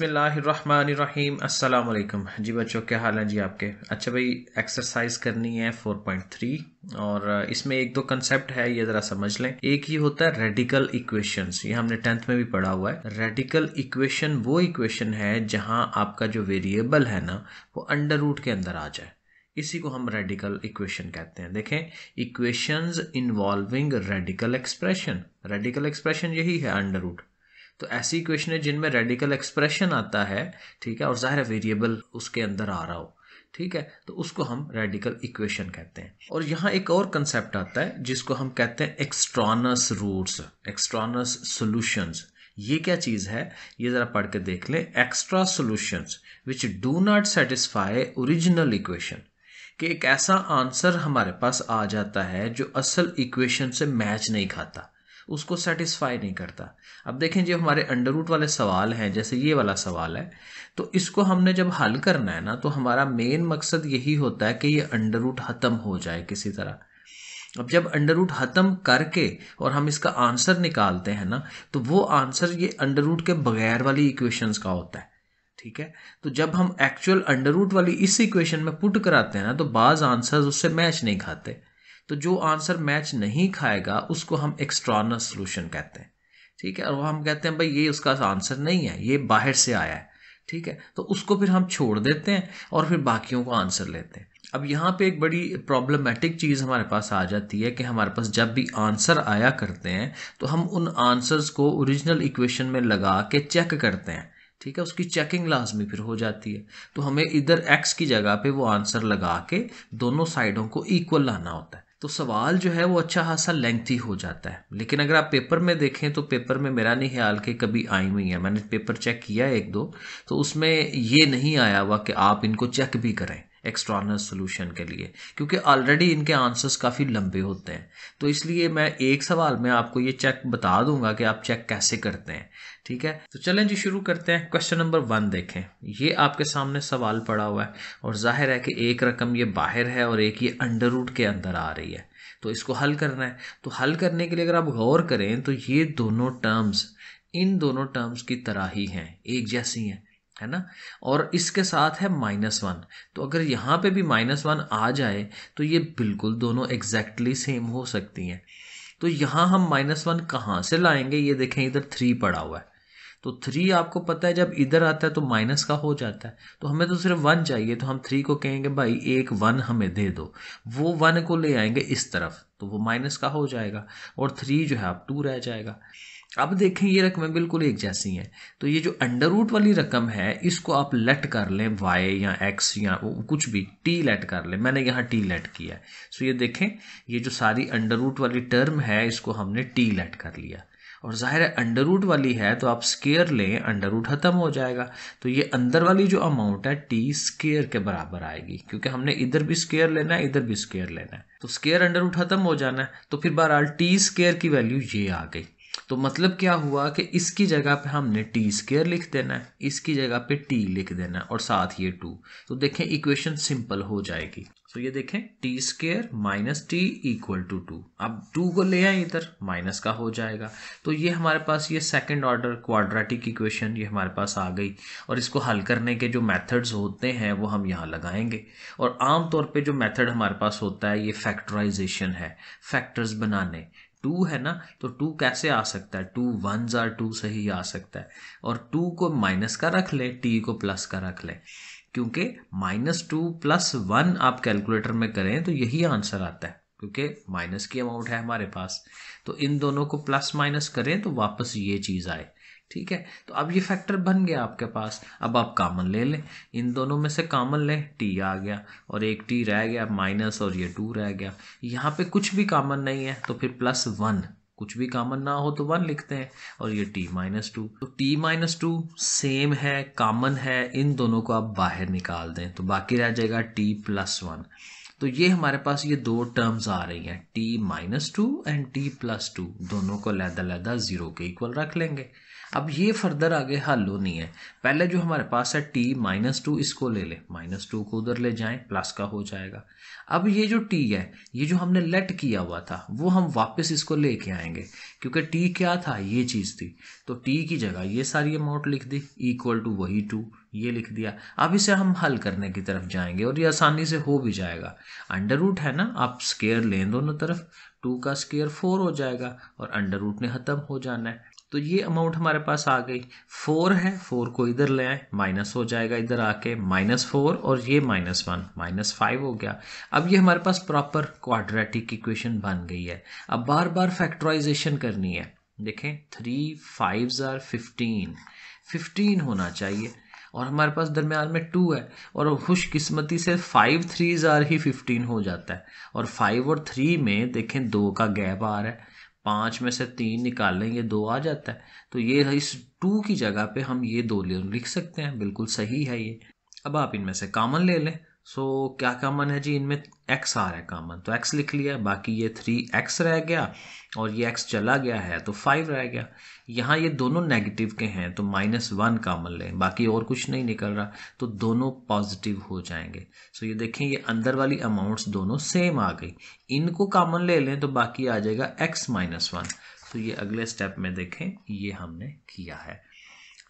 बिसमीम अल्लाम जी बच्चों क्या हाल है जी आपके अच्छा भाई एक्सरसाइज करनी है 4.3 और इसमें एक दो कंसेप्ट है ये ज़रा समझ लें एक ही होता है रेडिकल इक्वेशंस ये हमने टेंथ में भी पढ़ा हुआ है रेडिकल इक्वेशन वो इक्वेशन है जहां आपका जो वेरिएबल है ना वो अंडर रूट के अंदर आ जाए इसी को हम रेडिकल इक्वेशन कहते हैं देखें equations involving radical expression radical expression यही है अंडर रूट तो ऐसी इक्वेशन है जिनमें रेडिकल एक्सप्रेशन आता है ठीक है और ज़ाहिर है वेरिएबल उसके अंदर आ रहा हो ठीक है तो उसको हम रेडिकल इक्वेशन कहते हैं और यहाँ एक और कंसेप्ट आता है जिसको हम कहते हैं एक्सट्रॉनस रूट्स एक्सट्रॉनस सॉल्यूशंस ये क्या चीज़ है ये ज़रा पढ़ के देख लें extra solutions which do not satisfy original equation कि एक ऐसा आंसर हमारे पास आ जाता है जो असल इक्वेशन से मैच नहीं खाता उसको सेटिस्फाई नहीं करता अब देखें जो हमारे अंडर रूट वाले सवाल हैं जैसे ये वाला सवाल है तो इसको हमने जब हल करना है ना तो हमारा मेन मकसद यही होता है कि ये अंडरवुट ख़त्म हो जाए किसी तरह अब जब अंडरवुट ख़त्म करके और हम इसका आंसर निकालते हैं ना तो वो आंसर ये अंडर रूट के बगैर वाली इक्वेशंस का होता है ठीक है तो जब हम एक्चुअल अंडर वाली इस इक्वेशन में पुट कराते हैं ना तो बाज़ आंसर्स उससे मैच नहीं खाते तो जो आंसर मैच नहीं खाएगा उसको हम एक्सटर्नल सोल्यूशन कहते हैं ठीक है और हम कहते हैं भाई ये उसका आंसर नहीं है ये बाहर से आया है ठीक है तो उसको फिर हम छोड़ देते हैं और फिर बाकियों को आंसर लेते हैं अब यहाँ पे एक बड़ी प्रॉब्लमेटिक चीज़ हमारे पास आ जाती है कि हमारे पास जब भी आंसर आया करते हैं तो हम उन आंसर्स को ओरिजिनल इक्वेशन में लगा के चेक करते हैं ठीक है उसकी चेकिंग लाजमी फिर हो जाती है तो हमें इधर एक्स की जगह पे वो आंसर लगा के दोनों साइडों को इक्वल लाना होता है तो सवाल जो है वो अच्छा खासा लेंथी हो जाता है लेकिन अगर आप पेपर में देखें तो पेपर में मेरा नहीं ख्याल के कभी आई हुई है मैंने पेपर चेक किया एक दो तो उसमें ये नहीं आया हुआ कि आप इनको चेक भी करें एक्सटर्नल सोल्यूशन के लिए क्योंकि ऑलरेडी इनके आंसर्स काफ़ी लंबे होते हैं तो इसलिए मैं एक सवाल में आपको ये चेक बता दूंगा कि आप चेक कैसे करते हैं ठीक है तो चलें जी शुरू करते हैं क्वेश्चन नंबर वन देखें ये आपके सामने सवाल पड़ा हुआ है और जाहिर है कि एक रकम ये बाहर है और एक ये अंडर रूट के अंदर आ रही है तो इसको हल करना है तो हल करने के लिए अगर आप गौर करें तो ये दोनों टर्म्स इन दोनों टर्म्स की तरह ही हैं एक जैसी हैं है ना और इसके साथ है माइनस वन तो अगर यहाँ पे भी माइनस वन आ जाए तो ये बिल्कुल दोनों एग्जैक्टली सेम हो सकती हैं तो यहाँ हम माइनस वन कहाँ से लाएंगे ये देखें इधर थ्री पड़ा हुआ है तो थ्री आपको पता है जब इधर आता है तो माइनस का हो जाता है तो हमें तो सिर्फ वन चाहिए तो हम थ्री को कहेंगे भाई एक वन हमें दे दो वो वन को ले आएंगे इस तरफ तो वो माइनस का हो जाएगा और थ्री जो है आप टू रह जाएगा अब देखें ये रकमें बिल्कुल एक जैसी हैं तो ये जो अंडर रूट वाली रकम है इसको आप लेट कर लें वाई या एक्स या कुछ भी टी लेट कर लें मैंने यहाँ टी लेट किया है सो ये देखें ये जो सारी अंडर रूट वाली टर्म है इसको हमने टी लेट कर लिया और ज़ाहिर है अंडर रूट वाली है तो आप स्केयर लें अंडर रूट ख़त्म हो जाएगा तो ये अंदर वाली जो अमाउंट है टी स्केयर के बराबर आएगी क्योंकि हमने इधर भी स्केयर लेना है इधर भी स्केयर लेना है तो स्केयर अंडर रूट ख़त्म हो जाना है तो फिर बहरहाल टी स्केयर की वैल्यू ये आ गई तो मतलब क्या हुआ कि इसकी जगह पे हमने टी स्केयर लिख देना है इसकी जगह पे टी लिख देना है और साथ ये टू तो देखें इक्वेशन सिंपल हो जाएगी सो तो ये देखें T square minus T equal to two अब टू को ले आए इधर माइनस का हो जाएगा तो ये हमारे पास ये सेकंड ऑर्डर क्वाड्रेटिक इक्वेशन ये हमारे पास आ गई और इसको हल करने के जो मेथड्स होते हैं वो हम यहाँ लगाएंगे और आम तौर पे जो मेथड हमारे पास होता है ये फैक्टराइजेशन है फैक्टर्स बनाने टू है ना तो टू कैसे आ सकता है टू वन जार टू से ही आ सकता है और टू को माइनस का रख लें टी को प्लस का रख लें क्योंकि माइनस टू प्लस वन आप कैलकुलेटर में करें तो यही आंसर आता है क्योंकि माइनस की अमाउंट है हमारे पास तो इन दोनों को प्लस माइनस करें तो वापस ये चीज़ आए ठीक है तो अब ये फैक्टर बन गया आपके पास अब आप कामन ले लें इन दोनों में से कामन लें टी आ गया और एक टी रह गया माइनस और ये टू रह गया यहाँ पे कुछ भी कामन नहीं है तो फिर प्लस वन कुछ भी कॉमन ना हो तो वन लिखते हैं और ये टी माइनस टू तो टी माइनस टू सेम है कॉमन है इन दोनों को आप बाहर निकाल दें तो बाकी रह जाएगा टी प्लस वन तो ये हमारे पास ये दो टर्म्स आ रही हैं T minus two and T plus two दोनों को लहदा लहदा ज़ीरो के इक्वल रख लेंगे अब ये फर्दर आगे हल होनी है पहले जो हमारे पास है टी माइनस टू इसको ले लें माइनस टू को उधर ले जाएं प्लस का हो जाएगा अब ये जो टी है ये जो हमने लेट किया हुआ था वो हम वापस इसको ले के आएंगे क्योंकि टी क्या था ये चीज़ थी तो टी की जगह ये सारी अमाउंट लिख दी इक्वल टू वही टू ये लिख दिया अब इसे हम हल करने की तरफ जाएंगे और ये आसानी से हो भी जाएगा अंडर रूट है ना आप स्केयर लें दोनों तरफ टू का स्केयर फोर हो जाएगा और अंडर रूट ने ख़त्म हो जाना है तो ये अमाउंट हमारे पास आ गई फोर है फोर को इधर ले आए माइनस हो जाएगा इधर आके माइनस फोर और ये माइनस वन माइनस फाइव हो गया अब ये हमारे पास प्रॉपर क्वाड्रेटिक इक्वेशन बन गई है अब बार बार फैक्टराइजेशन करनी है देखें थ्री फाइव ज़ार फिफ्टीन फिफ्टीन होना चाहिए और हमारे पास दरमियान में टू है और खुशकिस्मती से फाइव थ्री ज़ार ही फिफ्टीन हो जाता है और फाइव और थ्री में देखें दो का गैप आ रहा है पाँच में से तीन निकाल लें ये दो आ जाता है तो ये इस टू की जगह पे हम ये दो लिख सकते हैं बिल्कुल सही है ये अब आप इनमें से कॉमन ले लें सो so, क्या कामन है जी इनमें एक्स आ रहा है कॉमन तो एक्स लिख लिया बाकी ये थ्री एक्स रह गया और ये एक्स चला गया है तो फाइव रह गया यहाँ ये दोनों नेगेटिव के हैं तो माइनस वन कामन लें बाकी और कुछ नहीं निकल रहा तो दोनों पॉजिटिव हो जाएंगे सो so, ये देखें ये अंदर वाली अमाउंट्स दोनों सेम आ गई इनको कामन ले लें तो बाकी आ जाएगा एक्स माइनस वन तो ये अगले स्टेप में देखें ये हमने किया है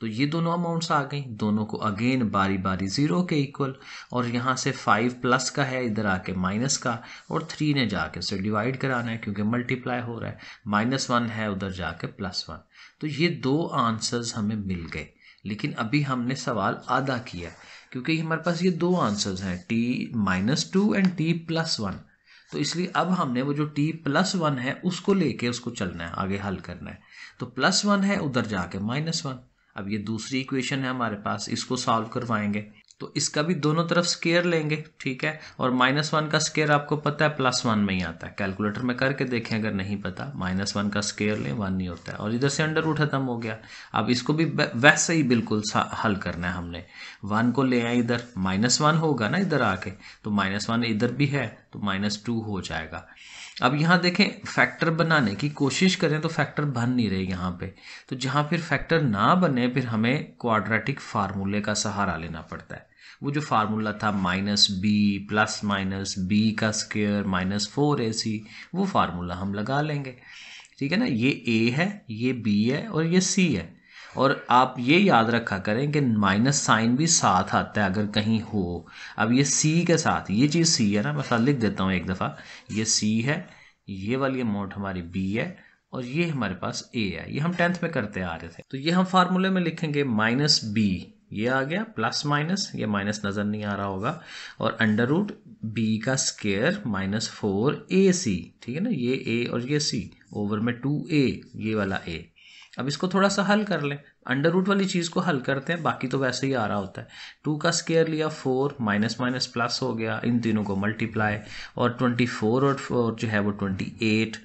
तो ये दोनों अमाउंट्स आ गई दोनों को अगेन बारी बारी ज़ीरो के इक्वल और यहाँ से फाइव प्लस का है इधर आके माइनस का और थ्री ने जाके उसे डिवाइड कराना है क्योंकि मल्टीप्लाई हो रहा है माइनस वन है उधर जाके प्लस वन तो ये दो आंसर्स हमें मिल गए लेकिन अभी हमने सवाल आधा किया क्योंकि हमारे पास ये दो आंसर्स हैं T minus two and T plus one तो इसलिए अब हमने वो जो टी प्लस वन है उसको लेके उसको चलना है आगे हल करना है तो प्लस वन है उधर जाके माइनस वन अब ये दूसरी इक्वेशन है हमारे पास इसको सॉल्व करवाएंगे तो इसका भी दोनों तरफ स्केयर लेंगे ठीक है और माइनस वन का स्केयर आपको पता है प्लस वन में ही आता है कैलकुलेटर में करके देखें अगर नहीं पता माइनस वन का स्केयर लें वन नहीं होता है और इधर से अंडर रूट खत्म हो गया अब इसको भी वैसे ही बिल्कुल हल करना है हमने वन को ले आए इधर माइनस वन होगा ना इधर आके तो माइनस वन इधर भी है तो माइनस टू हो जाएगा अब यहाँ देखें फैक्टर बनाने की कोशिश करें तो फैक्टर बन नहीं रहे यहाँ पे तो जहाँ फिर फैक्टर ना बने फिर हमें क्वाड्रेटिक फार्मूले का सहारा लेना पड़ता है वो जो फार्मूला था minus B plus minus B का square minus four A C वो फार्मूला हम लगा लेंगे ठीक है ना ये ए है ये बी है और ये सी है और आप ये याद रखा करें कि माइनस साइन भी साथ आता है अगर कहीं हो अब ये सी के साथ ये चीज़ सी है ना मैं लिख देता हूँ एक दफ़ा ये सी है ये वाली अमाउंट हमारी बी है और ये हमारे पास ए है ये हम टेंथ में करते आ रहे थे तो ये हम फार्मूले में लिखेंगे माइनस बी ये आ गया प्लस माइनस ये माइनस नज़र नहीं आ रहा होगा और अंडर रूट बी का square minus four A C ठीक है ना ये ए और ये सी ओवर में टू ए ये वाला ए अब इसको थोड़ा सा हल कर लें अंडर रूट वाली चीज़ को हल करते हैं बाकी तो वैसे ही आ रहा होता है टू का स्केयर लिया फोर माइनस माइनस प्लस हो गया इन तीनों को मल्टीप्लाई और ट्वेंटी फोर और जो है वो ट्वेंटी एट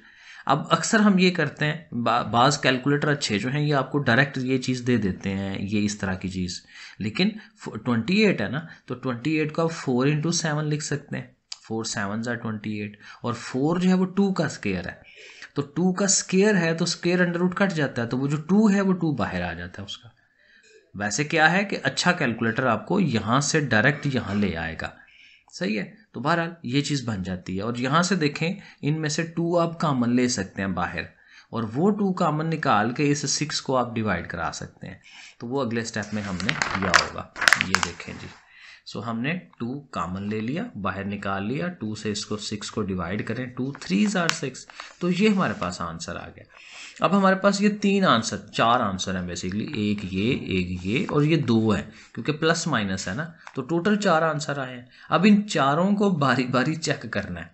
अब अक्सर हम ये करते हैं बाज़ कैलकुलेटर अच्छे जो हैं ये आपको डायरेक्ट ये चीज़ दे देते हैं ये इस तरह की चीज़ लेकिन ट्वेंटी एट है ना तो ट्वेंटी एट को आप फोर इंटू सेवन लिख सकते हैं फोर सेवन जो ट्वेंटी एट और फोर जो है वो टू का स्केयर है तो टू का स्केयर है तो स्केयर अंडर रूट कट जाता है तो वो जो टू है वो टू बाहर आ जाता है उसका वैसे क्या है कि अच्छा कैलकुलेटर आपको यहाँ से डायरेक्ट यहाँ ले आएगा सही है तो बहरहाल ये चीज़ बन जाती है और यहाँ से देखें इनमें से टू आप कामन ले सकते हैं बाहर और वो टू कामन निकाल के इस सिक्स को आप डिवाइड करा सकते हैं तो वो अगले स्टेप में हमने किया होगा ये देखें जी सो हमने टू कामन ले लिया बाहर निकाल लिया टू से इसको सिक्स को डिवाइड करें टू थ्री ज़ार सिक्स तो ये हमारे पास आंसर आ गया अब हमारे पास ये तीन आंसर चार आंसर हैं बेसिकली एक ये एक ये और ये दो है क्योंकि प्लस माइनस है ना तो टोटल चार आंसर आए हैं अब इन चारों को बारी बारी चेक करना है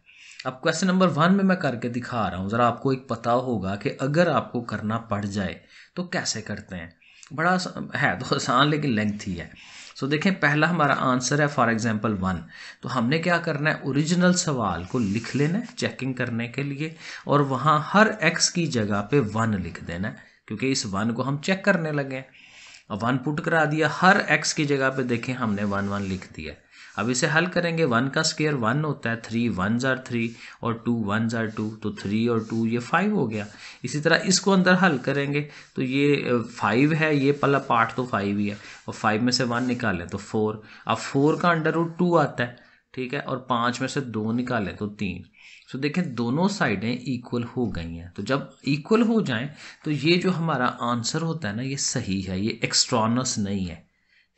अब क्वेश्चन नंबर वन में मैं करके दिखा रहा हूँ ज़रा आपको एक पता होगा कि अगर आपको करना पड़ जाए तो कैसे करते हैं बड़ा है तो आसान लेकिन लेंथ ही है सो देखें पहला हमारा आंसर है फॉर एग्जांपल वन तो हमने क्या करना है ओरिजिनल सवाल को लिख लेना है चेकिंग करने के लिए और वहाँ हर एक्स की जगह पे वन लिख देना है क्योंकि इस वन को हम चेक करने लगे हैं वन पुट करा दिया हर एक्स की जगह पे देखें हमने वन वन लिख दिया अब इसे हल करेंगे वन का स्केयर वन होता है थ्री वन ज़ार थ्री और टू वन ज़ार टू तो थ्री और टू ये फाइव हो गया इसी तरह इसको अंदर हल करेंगे तो ये फाइव है ये पला पार्ट तो फाइव ही है और फाइव में से वन निकालें तो फोर अब फोर का अंडर रूट टू आता है ठीक है और पाँच में से दो निकालें तो तीन सो देखें दोनों साइडें इक्वल हो गई हैं तो जब इक्वल हो जाएं तो ये जो हमारा आंसर होता है ना ये सही है ये एक्स्ट्रॉनस नहीं है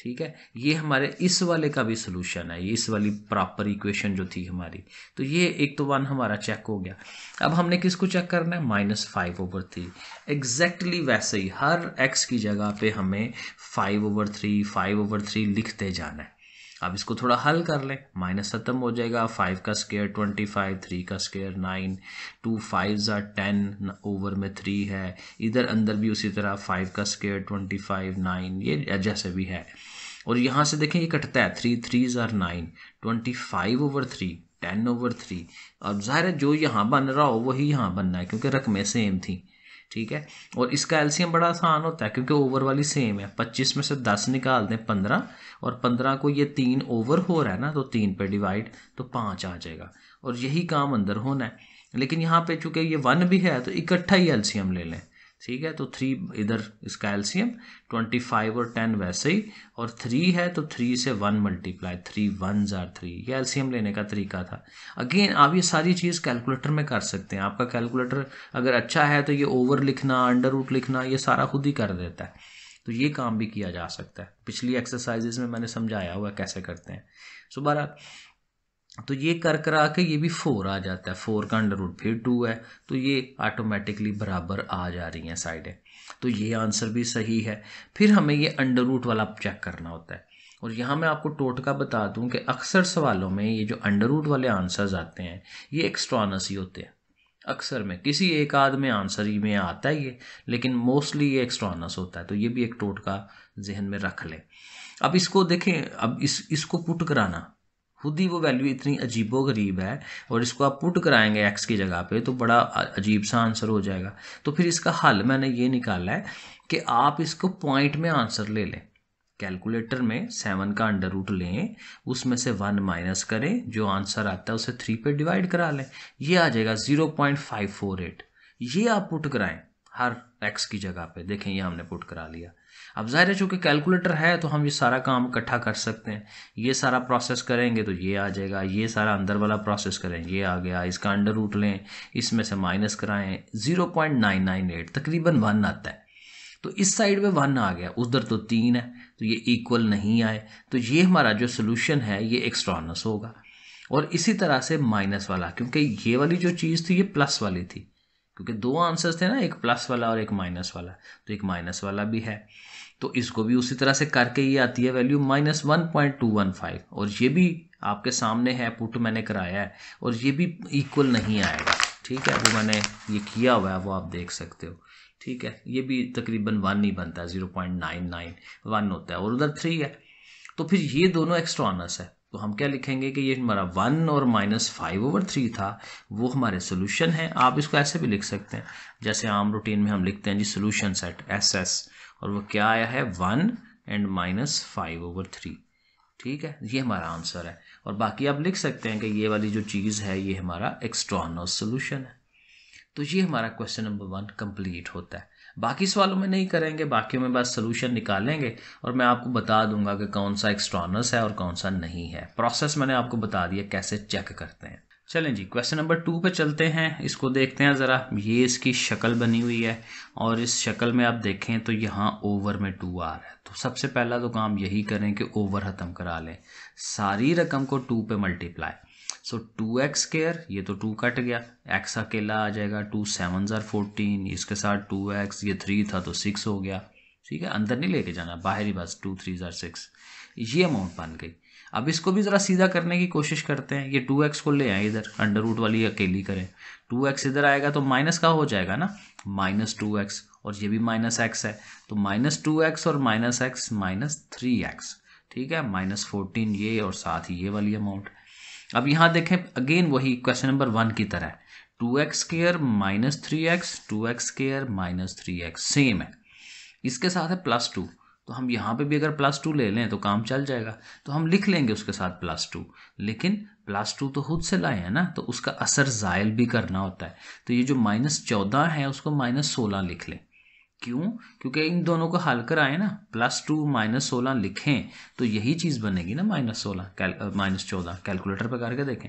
ठीक है ये हमारे इस वाले का भी सोल्यूशन है ये इस वाली प्रॉपर इक्वेशन जो थी हमारी तो ये एक तो वन हमारा चेक हो गया अब हमने किसको चेक करना है minus five over three exactly वैसे ही हर एक्स की जगह पे हमें five over three five over three लिखते जाना है अब इसको थोड़ा हल कर लें माइनस खत्म हो जाएगा फाइव का स्केयर ट्वेंटी फाइव थ्री का स्केयर नाइन टू फाइव ज़ा टेन ओवर में थ्री है इधर अंदर भी उसी तरह फाइव का स्केयर ट्वेंटी फाइव नाइन ये जैसे भी है और यहाँ से देखें ये कटता है थ्री थ्री ज़ार nine twenty five over three ten over three अब ज़ाहिर है जो यहाँ बन रहा हो वही यहाँ बनना है क्योंकि रकमें सेम थी ठीक है और इसका एलसीएम बड़ा आसान होता है क्योंकि ओवर वाली सेम है पच्चीस में से दस निकाल दें पंद्रह और पंद्रह को ये तीन ओवर हो रहा है ना तो तीन पे डिवाइड तो पाँच आ जाएगा और यही काम अंदर होना है लेकिन यहाँ पे चूंकि ये वन भी है तो इकट्ठा ही एल्सियम ले लें ठीक है तो थ्री इधर इसका कैल्शियम ट्वेंटी फाइव और टेन वैसे ही और थ्री है तो थ्री से वन मल्टीप्लाई थ्री वन जार थ्री ये कैल्शियम लेने का तरीका था अगेन आप ये सारी चीज़ कैलकुलेटर में कर सकते हैं आपका कैलकुलेटर अगर अच्छा है तो ये ओवर लिखना अंडर रूट लिखना ये सारा खुद ही कर देता है तो ये काम भी किया जा सकता है पिछली एक्सरसाइजेज में मैंने समझाया हुआ कैसे करते हैं सो तो ये कर करा के ये भी फोर आ जाता है फोर का अंडर रूट फिर टू है तो ये ऑटोमेटिकली बराबर आ जा रही हैं साइडें तो ये आंसर भी सही है फिर हमें ये अंडर रूट वाला चेक करना होता है और यहाँ मैं आपको टोटका बता दूं कि अक्सर सवालों में ये जो अंडर रूट वाले आंसर्स आते हैं ये एक्स्ट्रॉनस ही होते हैं अक्सर में किसी एक आध में आंसर ही में आता है ये लेकिन मोस्टली ये एक्स्ट्रॉनस होता है तो ये भी एक टोटका जहन में रख लें अब इसको देखें अब इस इसको पुट कराना खुद ही वो वैल्यू इतनी अजीबो गरीब है और इसको आप पुट कराएंगे एक्स की जगह पे तो बड़ा अजीब सा आंसर हो जाएगा तो फिर इसका हल मैंने ये निकाला है कि आप इसको पॉइंट में आंसर ले लें कैलकुलेटर में सेवन का अंडर रूट लें उसमें से वन माइनस करें जो आंसर आता है उसे थ्री पे डिवाइड करा लें ये आ जाएगा zero point five four eight ये आप पुट कराएं हर एक्स की जगह पे देखें ये हमने पुट करा लिया अब जाहिर है चूँकि कैलकुलेटर है तो हम ये सारा काम इकट्ठा कर सकते हैं ये सारा प्रोसेस करेंगे तो ये आ जाएगा ये सारा अंदर वाला प्रोसेस करें ये आ गया इसका अंडर रूट लें इसमें से माइनस कराएं zero point nine nine eight तकरीबन वन आता है तो इस साइड में वन आ गया उधर तो तीन है तो ये इक्वल नहीं आए तो ये हमारा जो सोल्यूशन है ये एक्सट्रॉनस होगा और इसी तरह से माइनस वाला क्योंकि ये वाली जो चीज़ थी ये प्लस वाली थी क्योंकि दो आंसर्स थे ना एक प्लस वाला और एक माइनस वाला तो एक माइनस वाला भी है तो इसको भी उसी तरह से करके ये आती है value minus one point two one five और ये भी आपके सामने है पुट मैंने कराया है और ये भी इक्वल नहीं आएगा ठीक है वो मैंने ये किया हुआ है वो आप देख सकते हो ठीक है ये भी तकरीबन वन ही बनता है zero point nine nine one होता है और उधर थ्री है तो फिर ये दोनों एक्स्ट्रा ऑनर्स है तो हम क्या लिखेंगे कि ये हमारा वन और माइनस फाइव ओवर थ्री था वो हमारे सोल्यूशन है आप इसको ऐसे भी लिख सकते हैं जैसे आम रूटीन में हम लिखते हैं जी सोल्यूशन सेट एस एस और वो क्या आया है one and minus five over three ठीक है ये हमारा आंसर है और बाकी आप लिख सकते हैं कि ये वाली जो चीज़ है ये हमारा एक्सट्रॉनल सोल्यूशन है तो ये हमारा क्वेश्चन नंबर वन कंप्लीट होता है बाकी सवालों में नहीं करेंगे बाकी में बस सोल्यूशन निकालेंगे और मैं आपको बता दूंगा कि कौन सा एक्सट्रॉनस है और कौन सा नहीं है प्रोसेस मैंने आपको बता दिया कैसे चेक करते हैं चलें जी क्वेश्चन नंबर टू पे चलते हैं इसको देखते हैं ज़रा ये इसकी शक्ल बनी हुई है और इस शक्ल में आप देखें तो यहाँ ओवर में टू आ रहा है तो सबसे पहला तो काम यही करें कि ओवर ख़त्म करा लें सारी रकम को टू पे multiply so two X square ये तो टू कट गया एक्स अकेला आ जाएगा टू सेवन ज़ार फोर्टीन इसके साथ टू एक्स ये थ्री था तो सिक्स हो गया ठीक है अंदर नहीं लेके जाना बाहर ही बस टू थ्री ज़ार सिक्स ये अमाउंट बन गई अब इसको भी ज़रा सीधा करने की कोशिश करते हैं ये टू एक्स को ले आए इधर अंडर रूट वाली अकेली करें टू एक्स इधर आएगा तो माइनस का हो जाएगा ना माइनस टू एक्स और ये भी माइनस एक्स है तो माइनस टू एक्स और minus X minus three X ठीक है माइनस फोर्टीन ये और साथ ही ये वाली अमाउंट अब यहाँ देखें अगेन वही क्वेश्चन नंबर वन की तरह two X square minus three X two X square minus three X same है इसके साथ है प्लस टू तो हम यहाँ पे भी अगर प्लस टू ले लें तो काम चल जाएगा तो हम लिख लेंगे उसके साथ प्लस टू लेकिन प्लस टू तो खुद से लाए हैं ना तो उसका असर जायल भी करना होता है तो ये जो माइनस चौदह है उसको माइनस सोलह लिख लें क्यों क्योंकि इन दोनों को हल कराए ना प्लस टू माइनस सोलह लिखें तो यही चीज़ बनेगी ना माइनस सोलह माइनस चौदह कैलकुलेटर पर करके देखें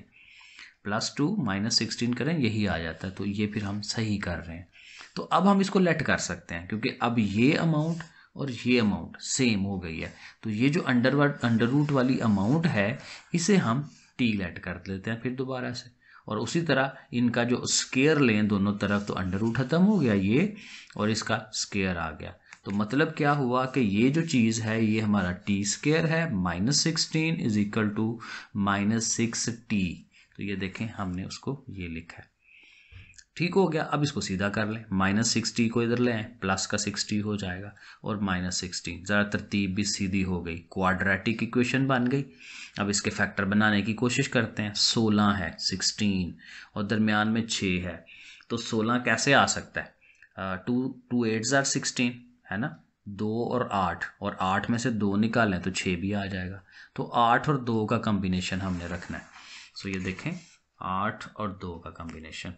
प्लस टू माइनस सिक्सटीन करें यही आ जाता है तो ये फिर हम सही कर रहे हैं तो अब हम इसको लेट कर सकते हैं क्योंकि अब ये अमाउंट और ये अमाउंट सेम हो गई है तो ये जो अंडर अंडर रूट वाली अमाउंट है इसे हम टी लेट कर लेते हैं फिर दोबारा से और उसी तरह इनका जो स्केयर लें दोनों तरफ तो अंडर रूट ख़त्म हो गया ये और इसका स्केयर आ गया तो मतलब क्या हुआ कि ये जो चीज़ है ये हमारा टी स्केयर है minus sixteen is equal to minus six T तो ये देखें हमने उसको ये लिखा है ठीक हो गया अब इसको सीधा कर लें माइनस सिक्सटी को इधर लें प्लस का सिक्सटी हो जाएगा और माइनस सिक्सटीन ज़रा तरतीब भी सीधी हो गई क्वाड्रेटिक इक्वेशन बन गई अब इसके फैक्टर बनाने की कोशिश करते हैं सोलह है सिक्सटीन और दरमियान में छः है तो सोलह कैसे आ सकता है टू टू एट ज़ार सिक्सटीन है ना दो और आठ और आठ में से दो निकालें तो छः भी आ जाएगा तो आठ और दो का कम्बिनेशन हमने रखना है सो ये देखें आठ और दो का कम्बिनेशन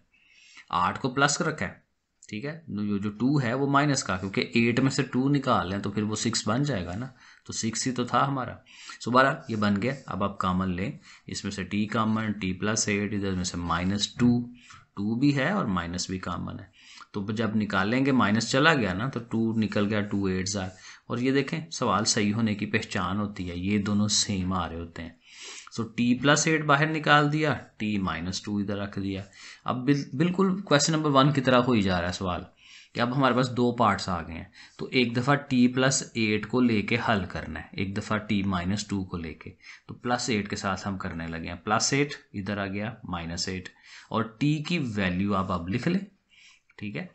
आठ को प्लस रखा है ठीक है तो जो जो टू है वो माइनस का क्योंकि एट में से टू निकाल लें तो फिर वो सिक्स बन जाएगा ना तो सिक्स ही तो था हमारा सो बारह ये बन गया अब आप कामन लें इसमें से T common T plus eight इधर में से माइनस टू टू भी है और माइनस भी कामन है तो जब निकालेंगे माइनस चला गया ना तो टू निकल गया टू एट जार और ये देखें सवाल सही होने की पहचान होती है ये दोनों सेम आ रहे होते हैं सो टी प्लस एट बाहर निकाल दिया टी माइनस टू इधर रख दिया अब बिल, बिल्कुल क्वेश्चन नंबर वन की तरह हो ही जा रहा है सवाल कि अब हमारे पास दो पार्ट्स आ गए हैं तो एक दफ़ा टी प्लस एट को लेके हल करना है एक दफ़ा टी माइनस टू को लेके तो प्लस एट के साथ हम करने लगे हैं प्लस एट इधर आ गया माइनस एट और टी की वैल्यू आप अब लिख लें ठीक है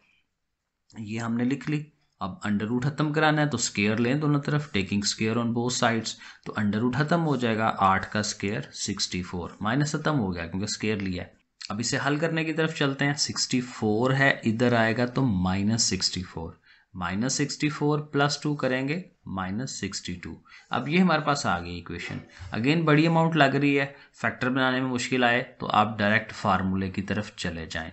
ये हमने लिख ली अब अंडर रूट खत्म कराना है तो स्केयर लें दोनों तरफ taking square on both sides तो अंडर रूट खत्म हो जाएगा आठ का स्केयर सिक्सटी फोर माइनस खत्म हो गया क्योंकि स्केयर लिया है अब इसे हल करने की तरफ चलते हैं 64 है इधर आएगा तो minus sixty four minus sixty four plus two करेंगे माइनस सिक्सटी टू अब ये हमारे पास आ गई इक्वेशन अगेन बड़ी अमाउंट लग रही है फैक्टर बनाने में मुश्किल आए तो आप डायरेक्ट फार्मूले की तरफ चले जाएं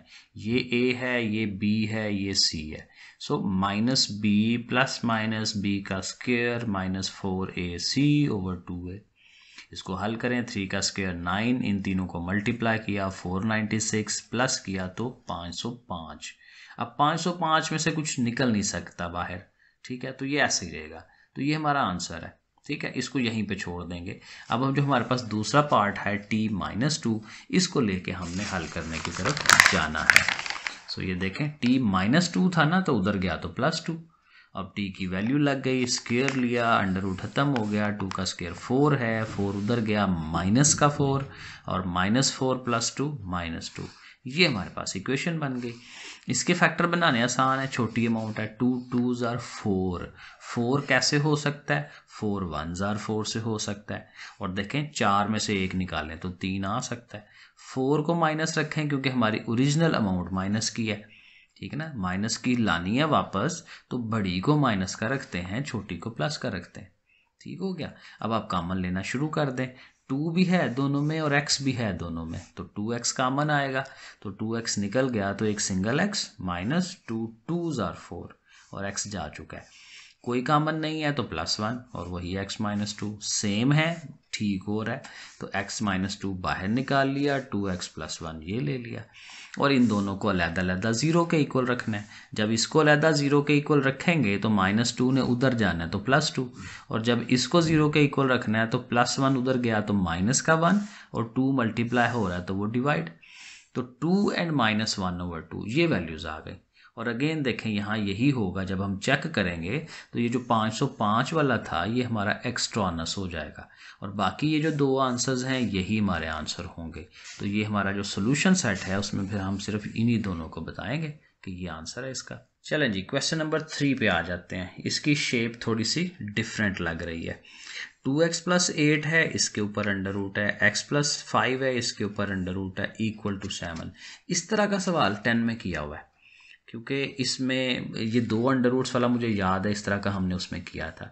ये ए है ये बी है ये सी है so minus B plus minus B का square minus four A C over two A इसको हल करें थ्री का स्क्वेयर नाइन इन तीनों को मल्टीप्लाई किया फोर नाइन्टी सिक्स प्लस किया तो पाँच सौ पाँच अब पाँच सौ पाँच में से कुछ निकल नहीं सकता बाहर ठीक है तो ये ऐसे ही रहेगा तो ये हमारा आंसर है ठीक है इसको यहीं पे छोड़ देंगे अब हम जो हमारे पास दूसरा पार्ट है टी माइनस टू इसको लेके हमने हल करने की तरफ जाना है सो ये देखें टी माइनस टू था ना तो उधर गया तो प्लस टू अब टी की वैल्यू लग गई स्केयर लिया अंडर रूट खत्म हो गया टू का स्केयर फोर है फोर उधर गया माइनस का फोर और minus four plus two minus two ये हमारे पास इक्वेशन बन गई इसके फैक्टर बनाने आसान है छोटी अमाउंट है टू टू ज़ार फोर फोर कैसे हो सकता है फोर वन ज़ार फोर से हो सकता है और देखें चार में से एक निकालें तो तीन आ सकता है फोर को माइनस रखें क्योंकि हमारी ओरिजिनल अमाउंट माइनस की है ठीक है ना माइनस की लानी है वापस तो बड़ी को माइनस का रखते हैं छोटी को प्लस का रखते हैं ठीक हो गया अब आप कामन लेना शुरू कर दें टू भी है दोनों में और एक्स भी है दोनों में तो टू एक्स कामन आएगा तो टू एक्स निकल गया तो एक single x minus two two ज़ार फोर और एक्स जा चुका है कोई कामन नहीं है तो प्लस वन और वही एक्स माइनस टू सेम है ठीक हो रहा है तो एक्स माइनस टू बाहर निकाल लिया टू एक्स प्लस वन ये ले लिया और इन दोनों को अलहदा अलहदा ज़ीरो के इक्वल रखना है जब इसको अलहदा ज़ीरो के इक्वल रखेंगे तो माइनस टू ने उधर जाना है तो प्लस टू और जब इसको ज़ीरो के इक्वल रखना है तो प्लस वन उधर गया तो माइनस का वन और टू मल्टीप्लाई हो रहा है तो वो डिवाइड तो two and minus one over two ये वैल्यूज़ आ गई और अगेन देखें यहाँ यही होगा जब हम चेक करेंगे तो ये जो 505 वाला था ये हमारा एक्स्ट्रॉनस हो जाएगा और बाकी ये जो दो आंसर्स हैं यही हमारे आंसर होंगे तो ये हमारा जो सोल्यूशन सेट है उसमें फिर हम सिर्फ इन्हीं दोनों को बताएंगे कि ये आंसर है इसका चलें जी क्वेश्चन नंबर थ्री पे आ जाते हैं इसकी शेप थोड़ी सी डिफरेंट लग रही है टू एक्स प्लस एट है इसके ऊपर अंडर रूट है एक्स प्लस फाइव है इसके ऊपर अंडर रूट है इक्वल टू सेवन इस तरह का सवाल टेन में किया हुआ है क्योंकि इसमें ये दो अंडर रूट्स वाला मुझे याद है इस तरह का हमने उसमें किया था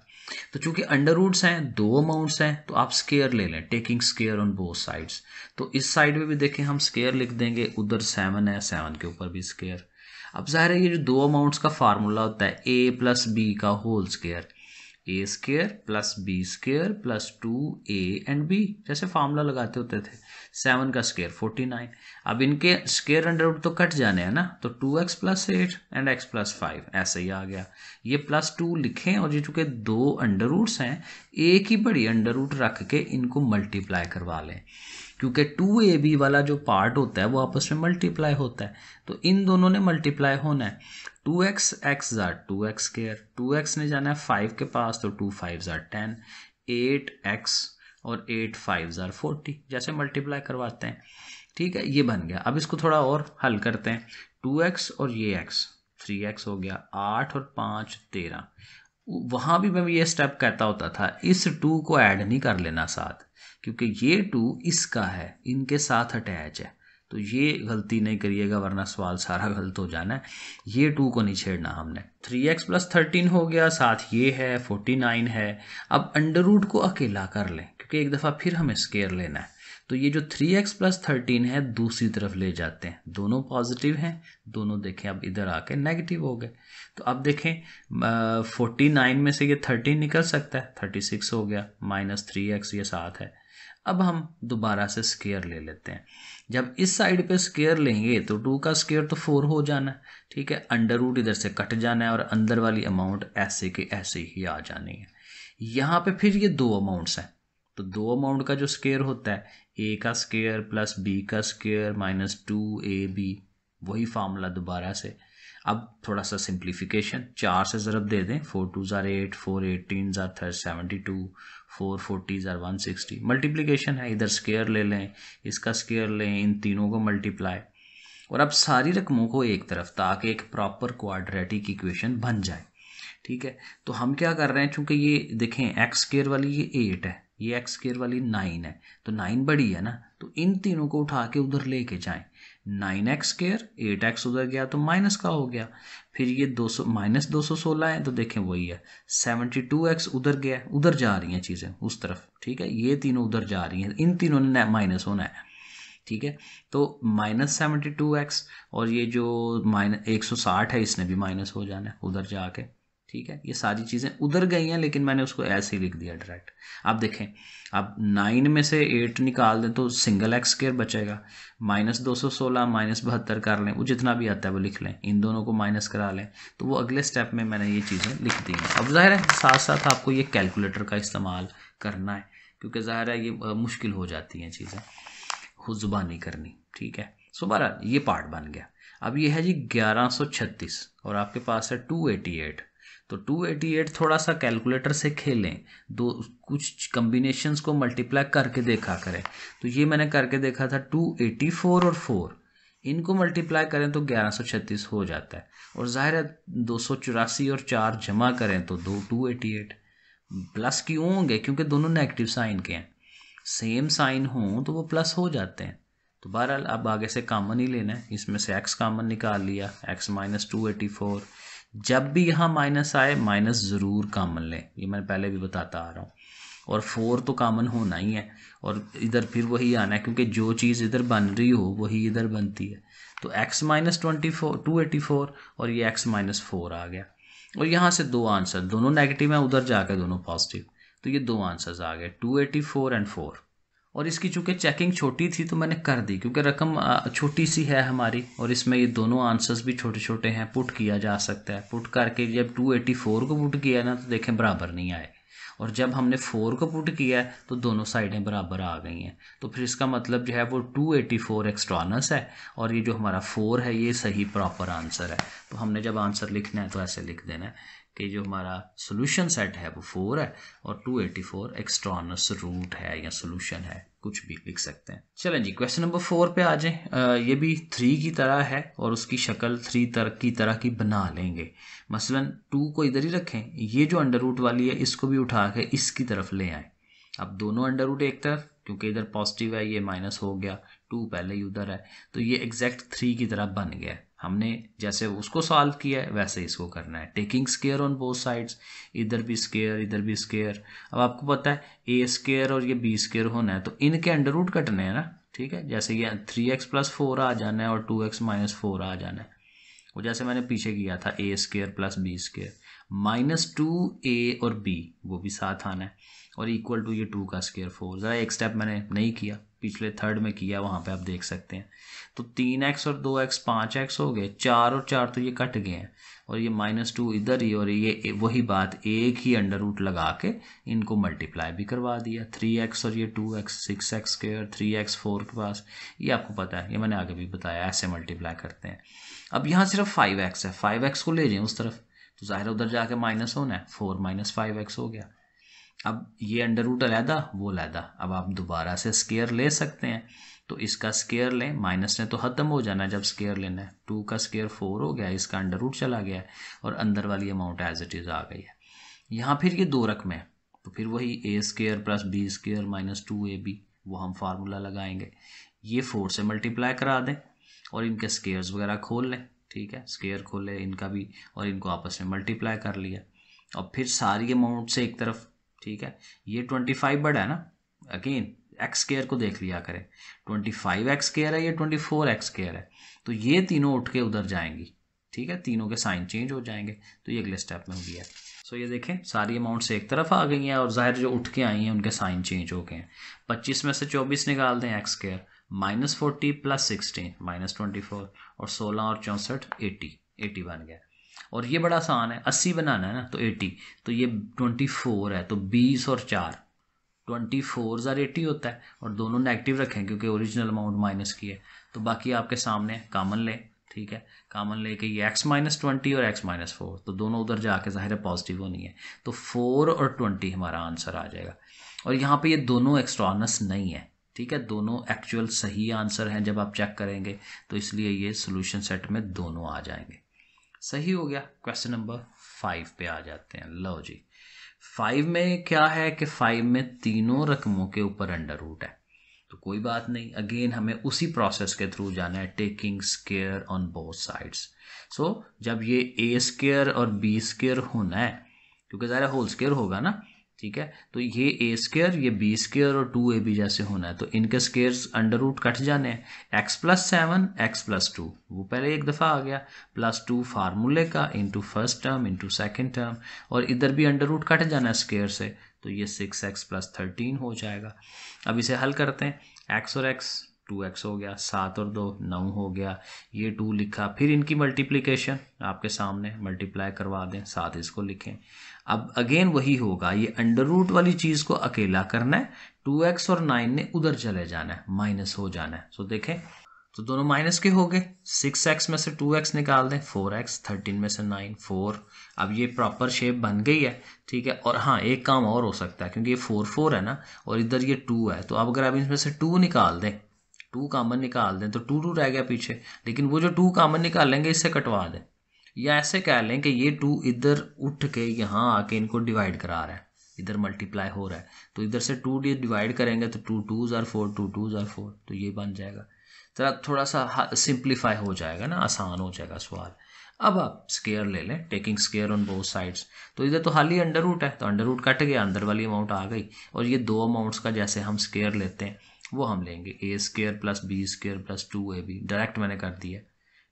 तो चूंकि अंडर रूट्स हैं दो अमाउंट्स हैं तो आप स्केयर ले लें taking square on both sides तो इस साइड में भी देखें हम स्केयर लिख देंगे उधर सेवन है सेवन के ऊपर भी स्केयर अब ज़ाहिर है ये जो दो अमाउंट्स का फार्मूला होता है ए प्लस बी का whole square A square plus B square plus two A and B जैसे फार्मूला लगाते होते थे सेवन का स्केयर फोर्टी नाइन अब इनके स्केयर अंडर रूट तो कट जाने हैं ना तो two x plus eight and X plus five ऐसे ही आ गया ये प्लस टू लिखें और ये चूँकि दो अंडर रूट्स हैं एक ही बड़ी अंडर रूट रख के इनको मल्टीप्लाई करवा लें क्योंकि टू ए बी वाला जो पार्ट होता है वो आपस में मल्टीप्लाई होता है तो इन दोनों ने मल्टीप्लाई होना है टू एक्स एक्स ज़ार two X square two X ने जाना है फाइव के पास तो टू फाइव ज़ार टेन एट एक्स और एट फाइव ज़ार फोर्टी जैसे मल्टीप्लाई करवाते हैं ठीक है ये बन गया अब इसको थोड़ा और हल करते हैं टू एक्स और ये एक्स थ्री एक्स हो गया आठ और पाँच तेरह वहाँ भी मैं ये स्टेप कहता होता था इस टू को ऐड नहीं कर लेना साथ क्योंकि ये टू इसका है इनके साथ अटैच है तो ये गलती नहीं करिएगा वरना सवाल सारा गलत हो जाना है ये टू को नहीं छेड़ना हमने थ्री एक्स प्लस थर्टीन हो गया साथ ये है फोर्टी नाइन है अब अंडर रूट को अकेला कर लें के एक दफ़ा फिर हमें स्केयर लेना है तो ये जो थ्री एक्स प्लस थर्टीन है दूसरी तरफ ले जाते हैं दोनों पॉजिटिव हैं दोनों देखें अब इधर आके नेगेटिव हो गए तो अब देखें फोर्टी नाइन में से ये थर्टीन निकल सकता है थर्टी सिक्स हो गया माइनस थ्री एक्स ये साथ है अब हम दोबारा से स्केयर ले लेते हैं जब इस साइड पे स्केयर लेंगे तो टू का स्केयर तो फोर हो जाना है ठीक है अंडर रूट इधर से कट जाना है और अंदर वाली अमाउंट ऐसे के ऐसे ही आ जानी है यहाँ पे फिर ये दो अमाउंट्स हैं तो दो अमाउंट का जो स्केयर होता है ए का स्केयर प्लस बी का स्केयर माइनस टू ए बी वही फार्मूला दोबारा से अब थोड़ा सा सिंप्लीफिकेशन चार से ज़रब दे दें फोर टू ज़ार एट फोर एटीन ज़ार थर सेवेंटी टू फोर फोर्टी ज़ार वन सिक्सटी मल्टीप्लीकेशन है इधर स्केयर ले लें इसका स्केयर लें इन तीनों को मल्टीप्लाई और अब सारी रकमों को एक तरफ ताकि एक प्रॉपर क्वाड्रेटिक इक्वेशन बन जाए ठीक है तो हम क्या कर रहे हैं चूँकि ये देखें एक्स स्केयर वाली ये एट है ये एक्स स्केयर वाली नाइन है तो नाइन बड़ी है ना तो इन तीनों को उठा के उधर लेके जाएं nine X square eight X उधर गया तो माइनस का हो गया फिर ये दो सौ माइनस दो सौ सोलह है तो देखें वही है सेवनटी टू एक्स उधर गया उधर जा रही हैं चीज़ें उस तरफ ठीक है ये तीनों उधर जा रही हैं इन तीनों ने माइनस होना है ठीक है तो माइनस सेवनटी टू एक्स और ये जो माइनस एक सौ साठ है इसने भी माइनस हो जाना है उधर जाके ठीक है ये सारी चीज़ें उधर गई हैं लेकिन मैंने उसको ऐसे ही लिख दिया डायरेक्ट आप देखें आप नाइन में से एट निकाल दें तो सिंगल एक्स स्केयर बचेगा माइनस दो सौ सोलह माइनस बहत्तर कर लें वो जितना भी आता है वो लिख लें इन दोनों को माइनस करा लें तो वो अगले स्टेप में मैंने ये चीज़ें लिख दी हैं अब ज़ाहिर है साथ साथ आपको ये कैलकुलेटर का इस्तेमाल करना है क्योंकि ज़ाहिर है ये मुश्किल हो जाती हैं चीज़ें जुबा ज़ुबानी करनी ठीक है सो बहरहाल ये पार्ट बन गया अब ये है जी छत्तीस और आपके पास है एट तो 288 थोड़ा सा कैलकुलेटर से खेलें दो कुछ कम्बिनेशंस को मल्टीप्लाई करके देखा करें तो ये मैंने करके देखा था 284 और 4 इनको मल्टीप्लाई करें तो 1136 हो जाता है और जाहिर है दो और चार जमा करें तो दो टू एटी एट प्लस क्यों होंगे क्योंकि दोनों नेगेटिव साइन के हैं सेम साइन हों तो वो प्लस हो जाते हैं तो बहरहाल अब आगे से कामन ही लेना है इसमें से एक्स कामन निकाल लिया X minus two eighty four जब भी यहाँ माइनस आए माइनस ज़रूर कामन लें ये मैं पहले भी बताता आ रहा हूँ और फोर तो कामन होना ही है और इधर फिर वही आना है क्योंकि जो चीज़ इधर बन रही हो वही इधर बनती है तो x minus twenty four two eighty four और ये x माइनस फोर आ गया और यहाँ से दो आंसर दोनों नेगेटिव हैं उधर जाकर दोनों पॉजिटिव तो ये दो आंसर्स आ गए two eighty four and four और इसकी चूँकि चेकिंग छोटी थी तो मैंने कर दी क्योंकि रकम छोटी सी है हमारी और इसमें ये दोनों आंसर्स भी छोटे छोटे हैं पुट किया जा सकता है पुट करके जब टू एटी फोर को पुट किया ना तो देखें बराबर नहीं आए और जब हमने फोर को पुट किया है तो दोनों साइडें बराबर आ गई हैं तो फिर इसका मतलब जो है वो टू एटी फोर एक्सट्रॉनस है और ये जो हमारा फोर है ये सही प्रॉपर आंसर है तो हमने जब आंसर लिखना है तो ऐसे लिख देना है कि जो हमारा सोल्यूशन सेट है वो फोर है और two eighty four extraneous root है या सोल्यूशन है कुछ भी लिख सकते हैं चलें जी क्वेश्चन नंबर फोर पे आ जाए ये भी थ्री की तरह है और उसकी शक्ल थ्री तरह की तरह की बना लेंगे मसलन टू को इधर ही रखें ये जो अंडर रूट वाली है इसको भी उठा के इसकी तरफ ले आए अब दोनों अंडर रूट एक तरफ क्योंकि इधर पॉजिटिव है ये माइनस हो गया टू पहले ही उधर है तो ये एग्जैक्ट थ्री की तरह बन गया हमने जैसे उसको सॉल्व किया है वैसे इसको करना है taking square on both sides इधर भी स्केयर इधर भी स्केयर अब आपको पता है ए स्केयर और ये बी स्केयर होना है तो इनके अंडर रूट कटने हैं ना ठीक है जैसे ये थ्री एक्स प्लस फोर आ जाना है और टू एक्स माइनस फोर आ जाना है वो जैसे मैंने पीछे किया था A square plus B square minus two A और बी वो भी साथ आना है और इक्वल टू ये टू का स्केयर फोर ज़रा एक स्टेप मैंने नहीं किया पिछले थर्ड में किया वहाँ पे आप देख सकते हैं तो तीन एक्स और दो एक्स पाँच एक्स हो गए चार और चार तो ये कट गए हैं और ये माइनस टू इधर ही और ये वही बात एक ही अंडर रूट लगा के इनको मल्टीप्लाई भी करवा दिया थ्री एक्स और ये टू एक्स सिक्स एक्स के और थ्री एक्स फोर के पास ये आपको पता है ये मैंने आगे भी बताया ऐसे मल्टीप्लाई करते हैं अब यहाँ सिर्फ फाइव एक्स है फाइव एक्स को ले जाए उस तरफ तो ज़ाहिर उधर जाके माइनस होना है फोर माइनस फाइव एक्स हो गया अब ये अंडर रूट अलहदा वो अलहदा अब आप दोबारा से स्केयर ले सकते हैं तो इसका स्केयर लें माइनस ने तो ख़त्म हो जाना है जब स्केयर लेना है टू का स्केयर फोर हो गया इसका अंडर रूट चला गया है और अंदर वाली अमाउंट एज इट इज़ आ गई है यहाँ फिर ये दो रकम है तो फिर वही A square plus B square minus two A B वो हम फार्मूला लगाएंगे ये फोर से मल्टीप्लाई करा दें और इनके स्केयर्स वगैरह खोल लें ठीक है स्केयर खोल लें इनका भी और इनको आपस में मल्टीप्लाई कर लिया और फिर सारी अमाउंट से एक तरफ ठीक है ये ट्वेंटी फाइव बड़ा है ना अगेन एक्स केयर को देख लिया करें ट्वेंटी फाइव एक्स केयर है ये ट्वेंटी फोर एक्स केयर है तो ये तीनों उठ के उधर जाएंगी ठीक है तीनों के साइन चेंज हो जाएंगे तो ये अगले स्टेप में होगी है सो ये देखें सारी अमाउंट्स एक तरफ आ गई हैं और ज़ाहिर जो उठ के आई हैं उनके साइन चेंज हो गए हैं पच्चीस में से चौबीस निकाल दें X square minus forty plus sixteen minus twenty four और सोलह और चौंसठ एटी एटी बन गया और ये बड़ा आसान है अस्सी बनाना है ना तो एटी तो ये ट्वेंटी फोर है तो बीस और चार ट्वेंटी फोर ज़ार एटी होता है और दोनों नेगेटिव रखें क्योंकि ओरिजिनल अमाउंट माइनस की है तो बाकी आपके सामने कामन ले ठीक है कामन ले के ये एक्स माइनस ट्वेंटी और एक्स माइनस फोर तो दोनों उधर जाके ज़ाहिर है पॉजिटिव होनी है तो फोर और ट्वेंटी हमारा आंसर आ जाएगा और यहाँ पे ये दोनों एक्सट्रॉनस नहीं है ठीक है दोनों एक्चुअल सही आंसर हैं जब आप चेक करेंगे तो इसलिए ये सोल्यूशन सेट में दोनों आ जाएंगे सही हो गया क्वेश्चन नंबर फाइव पे आ जाते हैं लो जी फाइव में क्या है कि फाइव में तीनों रकमों के ऊपर अंडर रूट है तो कोई बात नहीं अगेन हमें उसी प्रोसेस के थ्रू जाना है taking square on both sides so जब ये ए स्केयर और बी स्केयर होना है क्योंकि ज़रा होल स्केयर होगा ना ठीक है तो ये ए स्केयर ये बी स्केयर और टू ए बी जैसे होना है तो इनके स्केयर्स अंडर रूट कट जाने हैं X plus seven X plus two वो पहले एक दफ़ा आ गया प्लस टू फार्मूले का into first term into second term और इधर भी अंडर रूट कट जाना है स्केयर से तो ये सिक्स एक्स प्लस थर्टीन हो जाएगा अब इसे हल करते हैं एक्स और एक्स टू एक्स हो गया सात और दो नौ हो गया ये टू लिखा फिर इनकी मल्टीप्लीकेशन आपके सामने मल्टीप्लाई करवा दें साथ इसको लिखें अब अगेन वही होगा ये अंडर रूट वाली चीज़ को अकेला करना है टू एक्स और नाइन ने उधर चले जाना है माइनस हो जाना है सो देखें तो दोनों माइनस के हो गए सिक्स एक्स में से टू एक्स निकाल दें फोर एक्स थर्टीन में से नाइन फोर अब ये प्रॉपर शेप बन गई है ठीक है और हाँ एक काम और हो सकता है क्योंकि ये फोर फोर है ना और इधर ये टू है तो अब अगर आप इसमें से टू निकाल दें टू कामन निकाल दें तो टू टू रह गया पीछे लेकिन वो जो टू कामन निकाल लेंगे इससे कटवा दें या ऐसे कह लें कि ये टू इधर उठ के यहाँ आके इनको डिवाइड करा रहा है इधर मल्टीप्लाई हो रहा है तो इधर से टू डी डिवाइड करेंगे तो टू टू ज़ार फोर टू टू ज़ार फोर तो ये बन जाएगा तो थोड़ा सा सिंप्लीफाई हो जाएगा ना आसान हो जाएगा सवाल अब आप स्केयर ले लें taking square on both sides तो इधर तो हाल ही अंडर रूट है तो अंडर रूट कट गया अंदर वाली अमाउंट आ गई और ये दो अमाउंट्स का जैसे हम स्केयर लेते हैं वो हम लेंगे A square plus B square plus two A B direct मैंने कर दिया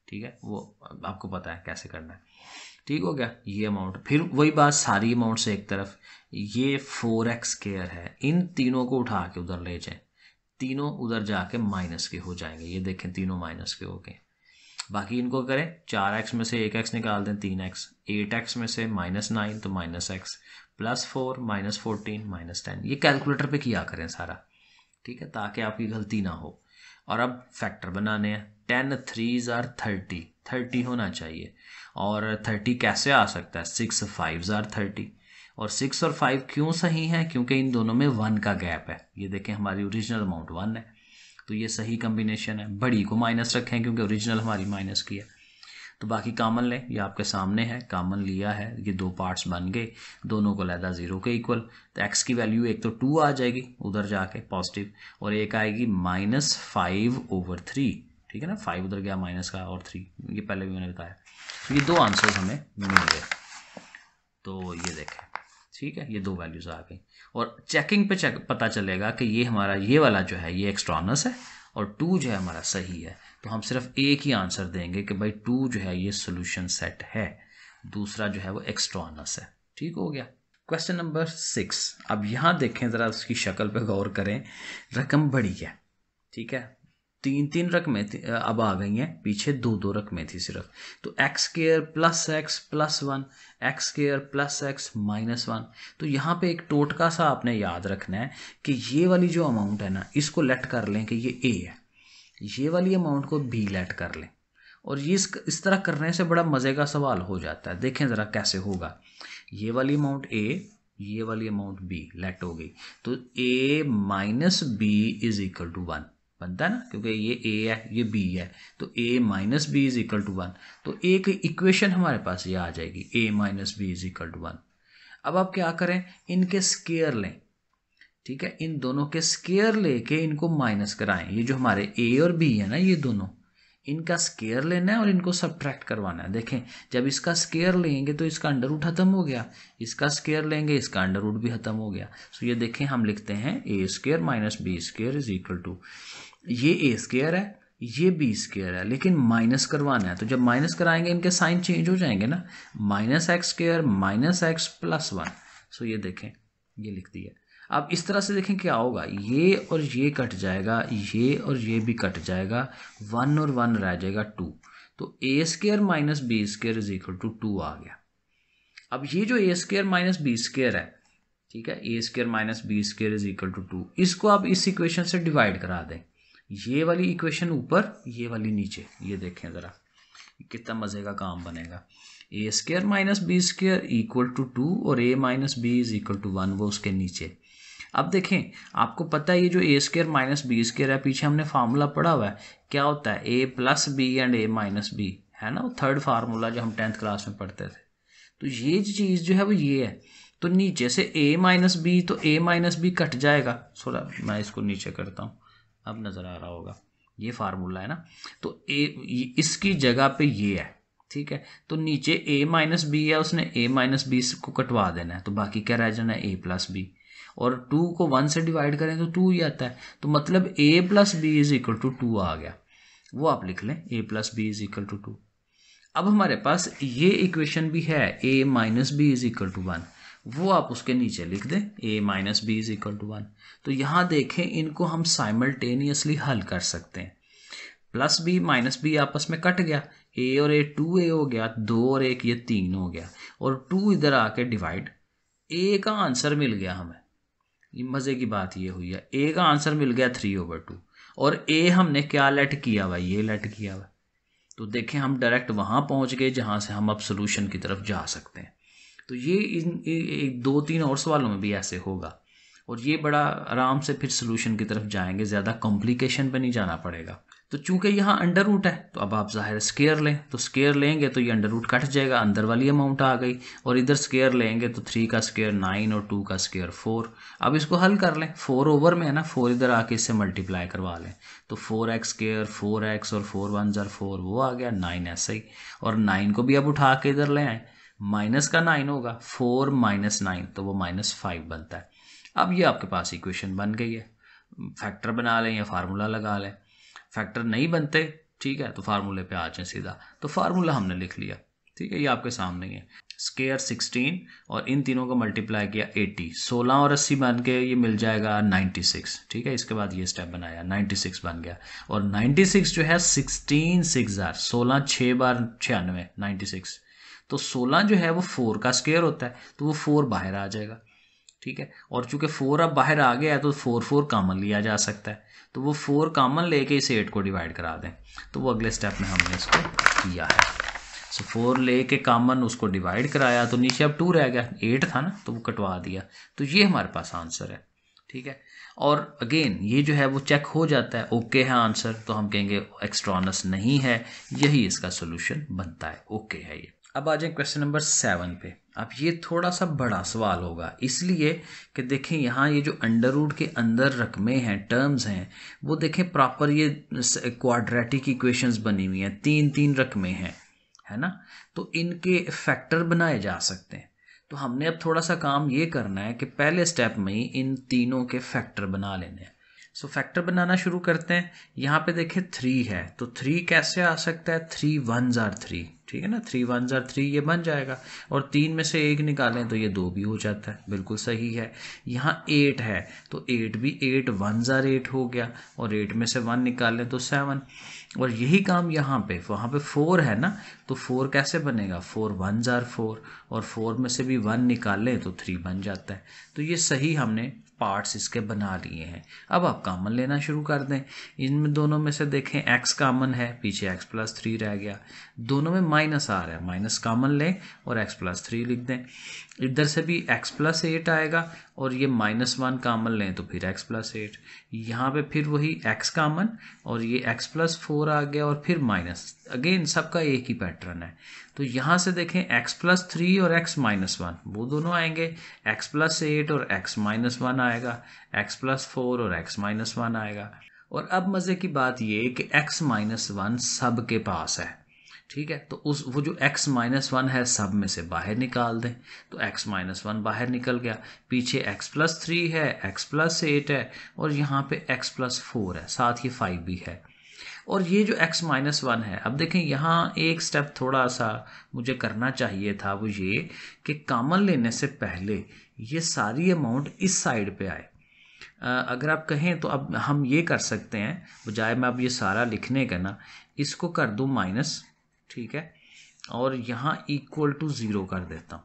ठीक है वो आपको पता है कैसे करना है ठीक हो गया ये अमाउंट फिर वही बात सारी अमाउंट से एक तरफ ये फोर एक्स केयर है इन तीनों को उठा के उधर ले जाए तीनों उधर जाके माइनस के हो जाएंगे ये देखें तीनों माइनस के हो गए बाकी इनको करें चार एक्स में से एक एक्स निकाल दें तीन एक्स एट एक्स में से माइनस नाइन तो minus X plus four minus fourteen minus ten ये कैलकुलेटर पे किया करें सारा ठीक है ताकि आपकी गलती ना हो और अब फैक्टर बनाने हैं ten threes are thirty thirty होना चाहिए और थर्टी कैसे आ सकता है सिक्स फाइव्स आर थर्टी और सिक्स और फाइव क्यों सही है क्योंकि इन दोनों में वन का गैप है ये देखें हमारी ओरिजिनल अमाउंट वन है तो ये सही कम्बिनेशन है बड़ी को माइनस रखें क्योंकि ओरिजिनल हमारी माइनस की है तो बाकी कामन लें ये आपके सामने है कामन लिया है ये दो पार्ट्स बन गए दोनों को लहदा ज़ीरो के इक्वल तो एक्स की वैल्यू एक तो टू आ जाएगी उधर जाके पॉजिटिव और एक आएगी माइनस फाइव ओवर थ्री ठीक है ना फाइव उधर गया माइनस का और थ्री ये पहले भी मैंने बताया तो ये दो आंसर हमें मिल गए तो ये देखें ठीक है ये दो वैल्यूज़ आ गई और चेकिंग पे चेक पता चलेगा कि ये हमारा ये वाला जो है ये एक्सट्रॉनस है और टू जो है हमारा सही है तो हम सिर्फ एक ही आंसर देंगे कि भाई टू जो है ये सोल्यूशन सेट है दूसरा जो है वो एक्सट्रॉनस है ठीक हो गया क्वेश्चन नंबर सिक्स अब यहाँ देखें ज़रा उसकी शक्ल पे गौर करें रकम बड़ी है ठीक है तीन तीन रकमें थी अब आ गई हैं पीछे दो दो रकमें थी सिर्फ तो X square plus X plus one X square plus X minus one तो यहाँ पे एक टोटका सा आपने याद रखना है कि ये वाली जो अमाउंट है ना इसको लेट कर लें कि ये ए है ये वाली अमाउंट को बी लेट कर लें और ये इस, इस तरह करने से बड़ा मज़े का सवाल हो जाता है देखें ज़रा कैसे होगा ये वाली अमाउंट ए ये वाली अमाउंट बी लेट हो गई तो ए minus B is equal to one बनता है ना क्योंकि ये ए है ये बी है तो ए minus B is equal to one तो एक इक्वेशन हमारे पास ये आ जाएगी A minus B is equal to one अब आप क्या करें इनके स्केयर लें ठीक है इन दोनों के स्केयर लेके इनको माइनस कराएं ये जो हमारे ए और बी है ना ये दोनों इनका स्केयर लेना है और इनको सब्ट्रैक्ट करवाना है देखें जब इसका स्केयर लेंगे तो इसका अंडर रूट खत्म हो गया इसका स्केयर लेंगे इसका अंडर रूट भी खत्म हो गया सो ये देखें हम लिखते हैं A square minus B square is equal to ये ए स्केयर है ये बी स्केयर है लेकिन माइनस करवाना है तो जब माइनस कराएंगे इनके साइन चेंज हो जाएंगे ना minus X square minus X plus one so ये देखें ये लिख दिया अब इस तरह से देखें क्या होगा ये और ये कट जाएगा ये और ये भी कट जाएगा वन और वन रह जाएगा टू तो ए square minus B square is equal to two आ गया अब ये जो ए स्केयर माइनस बी स्केयर है ठीक है ए square minus B square is equal to two इसको आप इस इक्वेशन से डिवाइड करा दें ये वाली इक्वेशन ऊपर ये वाली नीचे ये देखें ज़रा कितना मज़े का काम बनेगा A square minus B square equal to two और A minus B is equal to one वो उसके नीचे अब देखें आपको पता है ये जो ए स्केयर माइनस बी स्केयर है पीछे हमने फार्मूला पढ़ा हुआ है क्या होता है ए plus b and a minus b है ना वो थर्ड फार्मूला जो हम टेंथ क्लास में पढ़ते थे तो ये चीज़ जो है वो ये है तो नीचे से ए माइनस बी तो ए माइनस बी कट जाएगा थोड़ा मैं इसको नीचे करता हूँ अब नज़र आ रहा होगा ये फार्मूला है ना तो ए इसकी जगह पे ये है ठीक है तो नीचे ए माइनस बी है उसने ए माइनस बी को कटवा देना है तो बाकी क्या रह जाना है ए प्लस बी और टू को वन से डिवाइड करें तो टू ही आता है तो मतलब a plus b is equal to two आ गया वो आप लिख लें a plus b is equal to two अब हमारे पास ये इक्वेशन भी है a minus B is equal to one वो आप उसके नीचे लिख दें a minus B is equal to one तो यहाँ देखें इनको हम साइमल्टेनियसली हल कर सकते हैं प्लस बी माइनस बी आपस में कट गया ए और ए टू ए हो गया दो और एक ये तीन हो गया और टू इधर आके डिवाइड ए का आंसर मिल गया हमें ये मज़े की बात ये हुई है ए का आंसर मिल गया थ्री ओवर टू और ए हमने क्या लेट किया हुआ ये लेट किया हुआ तो देखें हम डायरेक्ट वहाँ पहुँच गए जहाँ से हम अब सोल्यूशन की तरफ जा सकते हैं तो ये इन एक दो तीन और सवालों में भी ऐसे होगा और ये बड़ा आराम से फिर सोल्यूशन की तरफ जाएंगे ज़्यादा कॉम्प्लिकेशन पर नहीं जाना पड़ेगा तो चूंकि यहाँ अंडर रूट है तो अब आप ज़ाहिर स्केयर लें तो स्केयर लेंगे तो ये अंडर रूट कट जाएगा अंदर वाली अमाउंट आ गई और इधर स्केयर लेंगे तो थ्री का स्केयर नाइन और टू का स्केयर फोर अब इसको हल कर लें फोर ओवर में है ना फोर इधर आके इससे मल्टीप्लाई करवा लें तो four x square four x और फोर वन ज़र फोर वो आ गया नाइन ऐसे ही और नाइन को भी अब उठा के इधर ले आएँ माइनस का नाइन होगा फोर माइनस नाइन तो वो माइनस फाइव बनता है अब ये आपके पास इक्वेशन बन गई है फैक्टर बना लें या फार्मूला लगा लें फैक्टर नहीं बनते ठीक है तो फार्मूले पे आ जाए सीधा तो फार्मूला हमने लिख लिया ठीक है ये आपके सामने ही है स्केयर सिक्सटीन और इन तीनों को मल्टीप्लाई किया एटी सोलह और अस्सी बन के ये मिल जाएगा नाइन्टी सिक्स ठीक है इसके बाद ये स्टेप बनाया नाइन्टी सिक्स बन गया और नाइन्टी सिक्स जो है सिक्सटीन सिक्स हज़ार सोलह छः बार छियानवे नाइन्टी सिक्स तो सोलह जो है वो फोर का स्केयर होता है तो वो फोर बाहर आ जाएगा ठीक है और चूंकि फोर अब बाहर आ गया है तो फोर फोर कामन लिया जा सकता है तो वो फोर कामन लेके इस एट को डिवाइड करा दें तो वो अगले स्टेप में हमने इसको किया है सो फोर ले के कामन उसको डिवाइड कराया तो नीचे अब टू रह गया एट था ना तो वो कटवा दिया तो ये हमारे पास आंसर है ठीक है और अगेन ये जो है वो चेक हो जाता है ओके है आंसर तो हम कहेंगे एक्स्ट्रॉनस नहीं है यही इसका सोल्यूशन बनता है ओके है ये अब आ जाए क्वेश्चन नंबर सेवन पे अब ये थोड़ा सा बड़ा सवाल होगा इसलिए कि देखें यहाँ ये जो अंडर के अंदर रकमें हैं टर्म्स हैं वो देखें प्रॉपर ये क्वाड्रेटिक इक्वेशंस बनी हुई हैं तीन तीन रकमें हैं है ना तो इनके फैक्टर बनाए जा सकते हैं तो हमने अब थोड़ा सा काम ये करना है कि पहले स्टेप में ही इन तीनों के फैक्टर बना लेने हैं सो so, फैक्टर बनाना शुरू करते हैं यहाँ पे देखें थ्री है तो थ्री कैसे आ सकता है थ्री वन ज़ार थ्री ठीक है ना थ्री वन ज़ार थ्री ये बन जाएगा और तीन में से एक निकालें तो ये दो भी हो जाता है बिल्कुल सही है यहाँ एट है तो एट भी एट वन ज़ार एट हो गया और एट में से वन निकालें तो सेवन और यही काम यहाँ पे वहाँ पे फोर है ना तो फोर कैसे बनेगा फोर वन जार फोर और फोर में से भी वन निकाल लें तो थ्री बन जाता है तो ये सही हमने पार्ट्स इसके बना लिए हैं अब आप कामन लेना शुरू कर दें इन दोनों में से देखें एक्स कामन है पीछे एक्स प्लस थ्री रह गया दोनों में माइनस आ रहा है माइनस कामन लें और एक्स प्लस थ्री लिख दें इधर से भी एक्स प्लस एट आएगा और ये माइनस वन कामन लें तो फिर एक्स प्लस एट यहाँ पर फिर वही एक्स कामन और ये एक्स प्लस फोर आ गया और फिर माइनस अगेन सबका एक ही पैटर्न है तो यहाँ से देखें x प्लस थ्री और x माइनस वन वो दोनों आएंगे x प्लस एट और x माइनस वन आएगा x प्लस फोर और x माइनस वन आएगा और अब मज़े की बात ये कि x माइनस वन सब के पास है ठीक है तो उस वो जो x माइनस वन है सब में से बाहर निकाल दें तो x माइनस वन बाहर निकल गया पीछे x प्लस थ्री है x प्लस एट है और यहाँ पे x प्लस फोर है साथ ही फाइव भी है और ये जो x माइनस वन है अब देखें यहाँ एक स्टेप थोड़ा सा मुझे करना चाहिए था वो ये कि कामन लेने से पहले ये सारी अमाउंट इस साइड पे आए अगर आप कहें तो अब हम ये कर सकते हैं बजाय मैं अब ये सारा लिखने का ना इसको कर दूँ माइनस ठीक है और यहाँ इक्वल टू ज़ीरो कर देता हूँ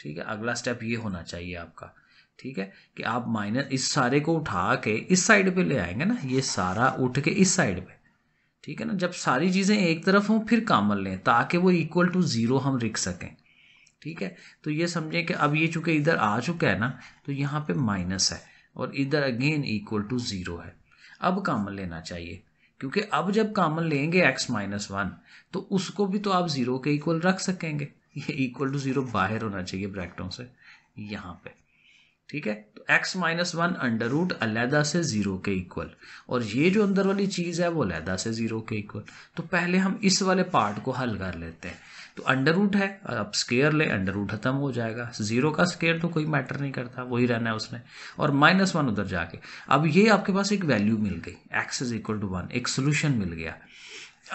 ठीक है अगला स्टेप ये होना चाहिए आपका ठीक है कि आप माइनस इस सारे को उठा के इस साइड पे ले आएंगे ना ये सारा उठ के इस साइड पे ठीक है ना जब सारी चीज़ें एक तरफ हों फिर कामन लें ताकि वो इक्वल टू ज़ीरो हम लिख सकें ठीक है तो ये समझें कि अब ये चूँकि इधर आ चुका है ना तो यहाँ पे माइनस है और इधर अगेन इक्वल टू ज़ीरो है अब कामन लेना चाहिए क्योंकि अब जब कामन लेंगे एक्स माइनस वन तो उसको भी तो आप ज़ीरो के इक्वल रख सकेंगे ये इक्वल टू ज़ीरो बाहर होना चाहिए ब्रैकेटों से यहाँ पे ठीक है तो x minus one under root अलहदा से ज़ीरो के इक्वल और ये जो अंदर वाली चीज़ है वो अलहदा से ज़ीरो के इक्वल तो पहले हम इस वाले पार्ट को हल कर लेते हैं तो अंडर रूट है अब स्केयर ले अंडर रूट खत्म हो जाएगा जीरो का स्केयर तो कोई मैटर नहीं करता वही रहना है उसने और माइनस वन उधर जाके अब ये आपके पास एक वैल्यू मिल गई x is equal to one एक सोल्यूशन मिल गया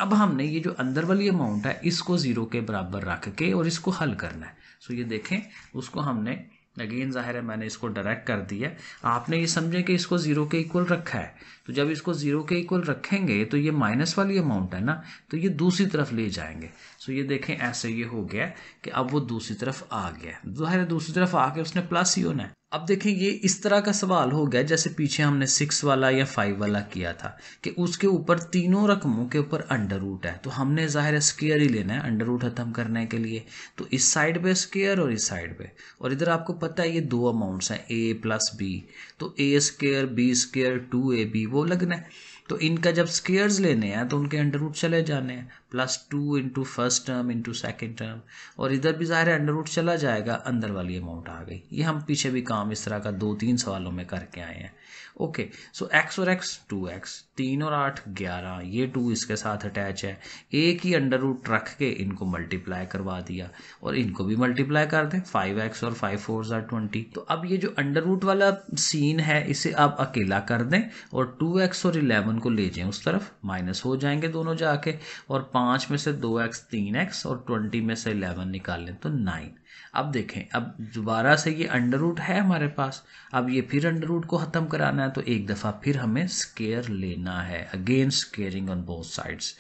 अब हमने ये जो अंदर वाली अमाउंट है इसको ज़ीरो के बराबर रख के और इसको हल करना है सो ये देखें उसको हमने अगेन ज़ाहिर है मैंने इसको डायरेक्ट कर दिया आपने ये समझे कि इसको ज़ीरो के इक्वल रखा है तो जब इसको ज़ीरो के इक्वल रखेंगे तो ये माइनस वाली अमाउंट है ना तो ये दूसरी तरफ ले जाएंगे सो ये देखें ऐसे ये हो गया कि अब वो दूसरी तरफ आ गया ज़ाहिर है दूसरी तरफ आके उसने प्लस ही होना है अब देखें ये इस तरह का सवाल हो गया जैसे पीछे हमने सिक्स वाला या फाइव वाला किया था कि उसके ऊपर तीनों रकमों के ऊपर अंडर रूट है तो हमने ज़ाहिर स्केयर ही लेना है अंडर रूट ख़त्म करने के लिए तो इस साइड पे स्केयर और इस साइड पे और इधर आपको पता है ये दो अमाउंट्स हैं ए प्लस बी तो ए square b square two A B वो लगना है तो इनका जब स्केयर्स लेने हैं तो उनके अंडर रूट चले जाने हैं plus two into first term into second term और इधर भी ज़ाहिर अंडर रूट चला जाएगा अंदर वाली अमाउंट आ गई ये हम पीछे भी काम इस तरह का दो तीन सवालों में करके आए हैं ओके सो एक्स और एक्स टू एक्स तीन और आठ ग्यारह ये टू इसके साथ अटैच है एक ही अंडर रूट रख के इनको मल्टीप्लाई करवा दिया और इनको भी मल्टीप्लाई कर दें फाइव एक्स और फाइव फोर जार ट्वेंटी तो अब ये जो अंडर रूट वाला सीन है इसे आप अकेला कर दें और टू एक्स और इलेवन को ले जाएं उस तरफ माइनस हो जाएंगे दोनों जाके और पाँच में से दो एक्स तीन एक्स और ट्वेंटी में से इलेवन लें तो नाइन अब देखें अब दोबारा से ये अंडर रूट है हमारे पास अब ये फिर अंडर रूट को ख़त्म कराना है तो एक दफ़ा फिर हमें स्केयर लेना है again squaring on both sides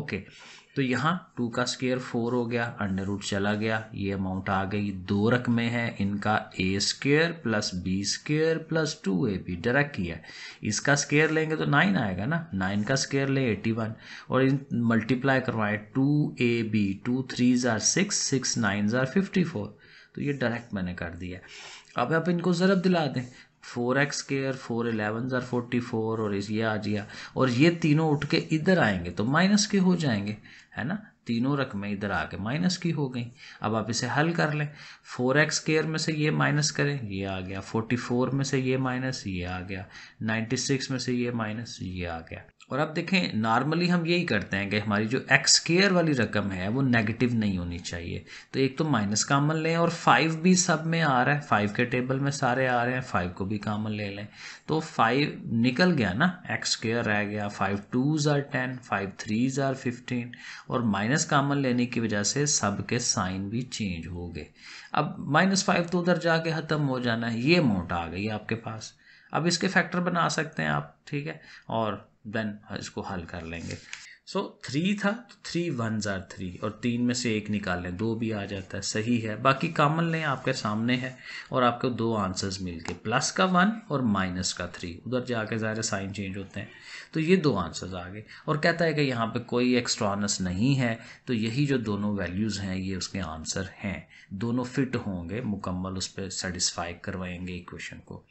okay तो यहाँ टू का स्केयर फोर हो गया अंडर रूट चला गया ये अमाउंट आ गई दो रकमें हैं इनका a square plus B square plus two A B direct किया इसका स्केयर लेंगे तो नाइन आएगा ना नाइन का स्केयर ले एटी वन और इन मल्टीप्लाई करवाएं टू ए बी टू थ्री ज़ार सिक्स सिक्स नाइन ज़ार फिफ्टी फोर तो ये डायरेक्ट मैंने कर दिया अब आप इनको ज़रब दिला दें four x square four eleven ज़ार फोर्टी फोर और ये आ गया और ये तीनों उठ के इधर आएंगे तो माइनस के हो जाएंगे है ना तीनों रकमें इधर आके माइनस की हो गई अब आप इसे हल कर लें फोर एक्स केयर में से ये माइनस करें ये आ गया फोर्टी फोर में से ये माइनस ये आ गया नाइन्टी सिक्स में से ये माइनस ये आ गया और अब देखें नॉर्मली हम यही करते हैं कि हमारी जो एक्स केयर वाली रकम है वो नेगेटिव नहीं होनी चाहिए तो एक तो माइनस कामन लें और फाइव भी सब में आ रहा है फाइव के टेबल में सारे आ रहे हैं फाइव को भी कामन ले लें तो फाइव निकल गया ना एक्स स्क्र रह गया five twos are ten five threes are fifteen और माइनस कामन लेने की वजह से सब के साइन भी चेंज हो गए अब माइनस फाइव तो उधर जाके ख़त्म हो जाना है ये अमाउंट आ गई आपके पास अब इसके फैक्टर बना सकते हैं आप ठीक है और देन इसको हल कर लेंगे सो थ्री था तो थ्री वन ज़ार थ्री और तीन में से एक निकाल लें दो भी आ जाता है सही है बाकी कामन लें आपके सामने है और आपको दो आंसर्स मिल गए प्लस का वन और माइनस का थ्री उधर जाके ज़्यादा साइन चेंज होते हैं तो ये दो आंसर्स आ गए और कहता है कि यहाँ पे कोई एक्स्ट्रॉनस नहीं है तो यही जो दोनों वैल्यूज़ हैं ये उसके आंसर हैं दोनों फिट होंगे मुकम्मल उस पर सेटिस्फाई करवाएंगे इक्वेशन को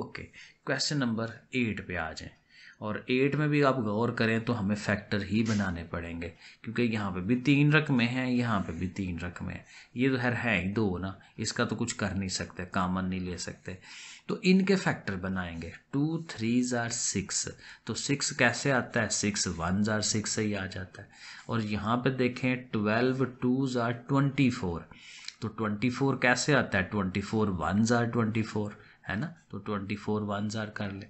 ओके क्वेश्चन नंबर एट पर आ जाएँ और एट में भी आप गौर करें तो हमें फैक्टर ही बनाने पड़ेंगे क्योंकि यहाँ पे भी तीन रकमें हैं यहाँ पे भी तीन रकमें हैं ये तो हर है ही दो ना इसका तो कुछ कर नहीं सकते कामन नहीं ले सकते तो इनके फैक्टर बनाएंगे टू थ्री ज़ार सिक्स तो सिक्स कैसे आता है सिक्स वन ज़ार सिक्स ही आ जाता है और यहाँ पर देखें ट्वेल्व टू ज़ार ट्वेंटी फोर तो ट्वेंटी फोर कैसे आता है ट्वेंटी फोर वन ज़ार ट्वेंटी फोर है ना तो ट्वेंटी फोर वन ज़ार कर लें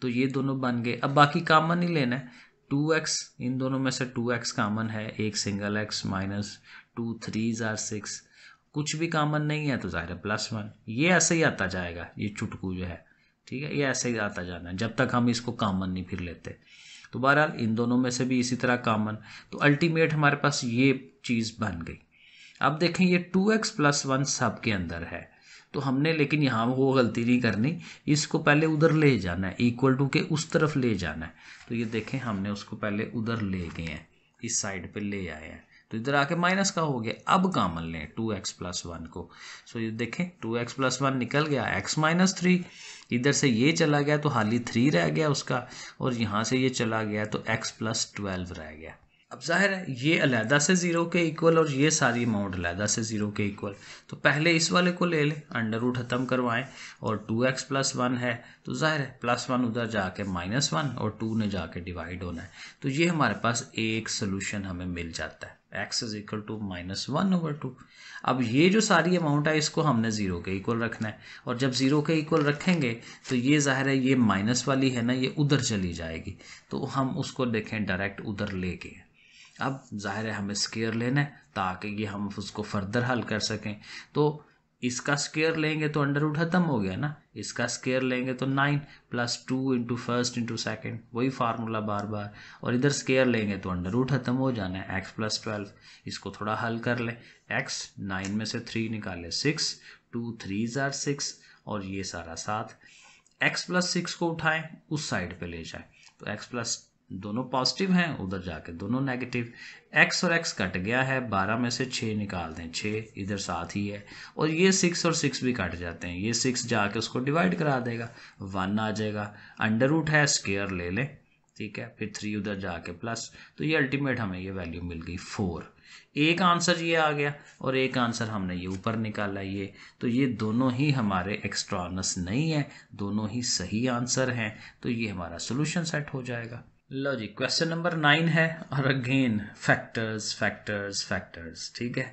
तो ये दोनों बन गए अब बाकी कामन ही लेना है टू एक्स इन दोनों में से टू एक्स कामन है एक single x minus two three ज़ार सिक्स कुछ भी कामन नहीं है तो ज़ाहिर है प्लस वन ये ऐसे ही आता जाएगा ये चुटकू जो है ठीक है ये ऐसे ही आता जाना है जब तक हम इसको कामन नहीं फिर लेते तो बहरहाल इन दोनों में से भी इसी तरह कामन तो अल्टीमेट हमारे पास ये चीज़ बन गई अब देखें ये टू एक्स प्लस वन सब के अंदर है तो हमने लेकिन यहाँ वो गलती नहीं करनी इसको पहले उधर ले जाना है इक्वल टू के उस तरफ ले जाना है तो ये देखें हमने उसको पहले उधर ले गए हैं इस साइड पे ले आए हैं तो इधर आके माइनस का हो गया अब काम लें टू एक्स प्लस वन को सो ये देखें टू एक्स प्लस वन निकल गया एक्स माइनस थ्री इधर से ये चला गया तो हाली थ्री रह गया उसका और यहाँ से ये चला गया तो एक्स प्लस ट्वेल्व रह गया अब जाहिर है ये अलहदा से ज़ीरो के इक्वल और ये सारी अमाउंट अलहदा से ज़ीरो के इक्वल तो पहले इस वाले को ले लें अंडर रूट ख़त्म करवाएं और टू एक्स प्लस वन है तो ज़ाहिर है प्लस वन उधर जाके माइनस वन और टू ने जाके डिवाइड होना है तो ये हमारे पास एक सोल्यूशन हमें मिल जाता है x is equal to minus one over two अब ये जो सारी अमाउंट है इसको हमने ज़ीरो के इक्वल रखना है और जब ज़ीरो के इक्वल रखेंगे तो ये ज़ाहिर है ये माइनस वाली है ना ये उधर चली जाएगी तो हम उसको देखें डायरेक्ट उधर लेके अब ज़ाहिर है हमें स्केयर लेना है ताकि ये हम उसको फर्दर हल कर सकें तो इसका स्केयर लेंगे तो अंडर रूट ख़त्म हो गया ना इसका स्केयर लेंगे तो nine plus two into first into second वही फार्मूला बार बार और इधर स्केयर लेंगे तो अंडर रूट ख़त्म हो जाना है एक्स प्लस ट्वेल्व इसको थोड़ा हल कर लें एक्स नाइन में से थ्री निकाले सिक्स टू थ्री ज़ार सिक्स और ये सारा साथ एक्स प्लस सिक्स को उठाएं उस साइड पे ले जाएं तो एक्स प्लस दोनों पॉजिटिव हैं उधर जाके दोनों नेगेटिव एक्स और एक्स कट गया है बारह में से छः निकाल दें छः इधर साथ ही है और ये सिक्स और सिक्स भी कट जाते हैं ये सिक्स जाके उसको डिवाइड करा देगा वन आ जाएगा अंडर रूट है स्केयर ले लें ठीक है फिर थ्री उधर जाके प्लस तो ये अल्टीमेट हमें ये वैल्यू मिल गई फोर एक आंसर ये आ गया और एक आंसर हमने ये ऊपर निकाला ये तो ये दोनों ही हमारे एक्स्ट्रॉनस नहीं है दोनों ही सही आंसर हैं तो ये हमारा सोल्यूशन सेट हो जाएगा लो जी क्वेश्चन नंबर नाइन है और अगेन फैक्टर्स फैक्टर्स फैक्टर्स ठीक है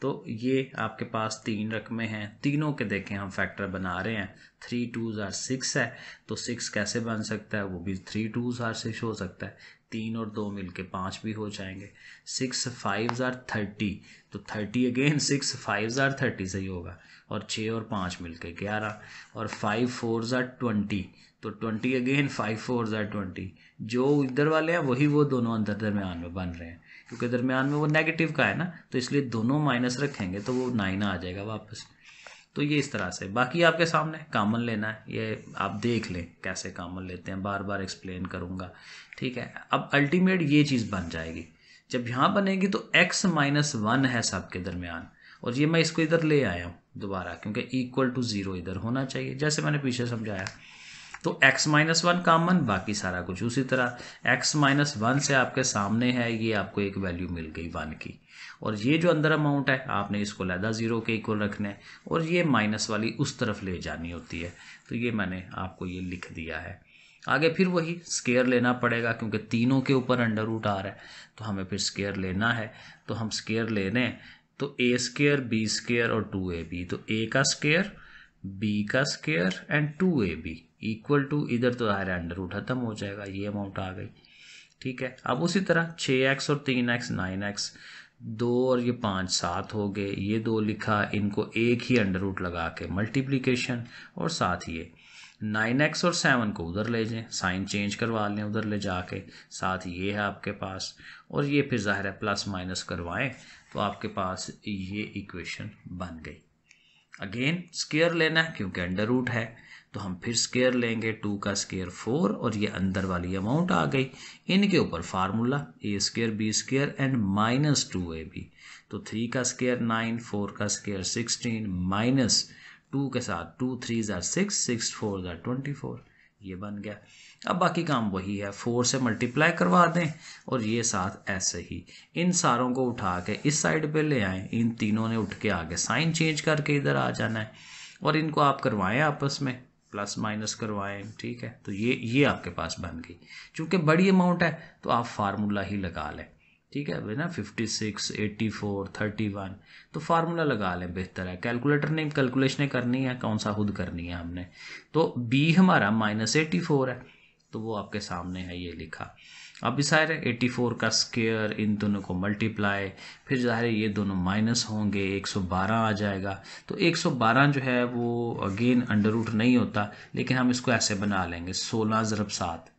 तो ये आपके पास तीन रकमें हैं तीनों के देखें हम फैक्टर बना रहे हैं थ्री टूज आर सिक्स है तो सिक्स कैसे बन सकता है वो भी थ्री टूज आर सिक्स हो सकता है तीन और दो मिल के पाँच भी हो जाएंगे सिक्स फाइव आर थर्टी तो thirty again six five are thirty सही होगा और छः और पाँच मिलके के ग्यारह और फाइव फोर आर ट्वेंटी तो ट्वेंटी अगेन फाइव फोर जै ट्वेंटी जो इधर वाले हैं वही वो दोनों अंदर दरमियान में बन रहे हैं क्योंकि दरमियान में वो नेगेटिव का है ना तो इसलिए दोनों माइनस रखेंगे तो वो नाइन आ जाएगा वापस तो ये इस तरह से बाकी आपके सामने कामन लेना है ये आप देख लें कैसे कामन लेते हैं बार बार एक्सप्लेन करूँगा ठीक है अब अल्टीमेट ये चीज़ बन जाएगी जब यहाँ बनेगी तो x माइनस वन है सबके दरमियान और ये मैं इसको इधर ले आया हूँ दोबारा क्योंकि इक्वल टू ज़ीरो इधर होना चाहिए जैसे मैंने पीछे समझाया तो x माइनस वन कामन बाकी सारा कुछ उसी तरह x माइनस वन से आपके सामने है ये आपको एक वैल्यू मिल गई वन की और ये जो अंदर अमाउंट है आपने इसको लहदा ज़ीरो के इक्वल रखना है और ये माइनस वाली उस तरफ ले जानी होती है तो ये मैंने आपको ये लिख दिया है आगे फिर वही स्केयर लेना पड़ेगा क्योंकि तीनों के ऊपर अंडर रूट आ रहा है तो हमें फिर स्केयर लेना है तो हम स्केयर ले लें तो ए स्केयर बी स्केयर और टू ए बी तो ए का स्केयर बी का square and two A b equal to इधर तो आ रहा अंडर रूट खत्म हो जाएगा ये अमाउंट आ गई ठीक है अब उसी तरह छः एक्स और तीन एक्स नाइन एक्स दो और ये पाँच सात हो गए ये दो लिखा इनको एक ही अंडर रूट लगा के मल्टीप्लीकेशन और साथ ये नाइन एक्स और सेवन को उधर ले जाएं साइन चेंज करवा लें उधर ले जाके साथ ये है आपके पास और ये फिर ज़ाहिर है प्लस माइनस करवाएं तो आपके पास ये इक्वेशन बन गई अगेन स्केयर लेना है क्योंकि अंडर रूट है तो हम फिर स्केयर लेंगे टू का स्केयर फोर और ये अंदर वाली अमाउंट आ गई इनके ऊपर formula a square b square and minus two A b तो थ्री का स्केयर नाइन फोर का स्केयर सिक्सटीन माइनस टू के साथ टू थ्री ज़ार सिक्स सिक्स फोर ज़ार ट्वेंटी फोर ये बन गया अब बाकी काम वही है फोर से मल्टीप्लाई करवा दें और ये साथ ऐसे ही इन सारों को उठा के इस साइड पे ले आएँ इन तीनों ने उठ के आगे साइन चेंज करके इधर आ जाना है और इनको आप करवाएं आपस में प्लस माइनस करवाएं ठीक है तो ये ये आपके पास बन गई चूँकि बड़ी अमाउंट है तो आप फार्मूला ही लगा लें ठीक है ना fifty six eighty four thirty one तो फार्मूला लगा लें बेहतर है कैलकुलेटर ने कैलकुलेशन करनी है कौन सा खुद करनी है हमने तो बी हमारा माइनस एटी फोर है तो वो आपके सामने है ये लिखा अब भी ज़ाहिर है एट्टी फोर का स्केयर इन दोनों को मल्टीप्लाई फिर ज़ाहिर है ये दोनों माइनस होंगे एक सौ बारह आ जाएगा तो एक सौ बारह जो है वो अगेन अंडर रूट नहीं होता लेकिन हम इसको ऐसे बना लेंगे सोलह ज़रब सात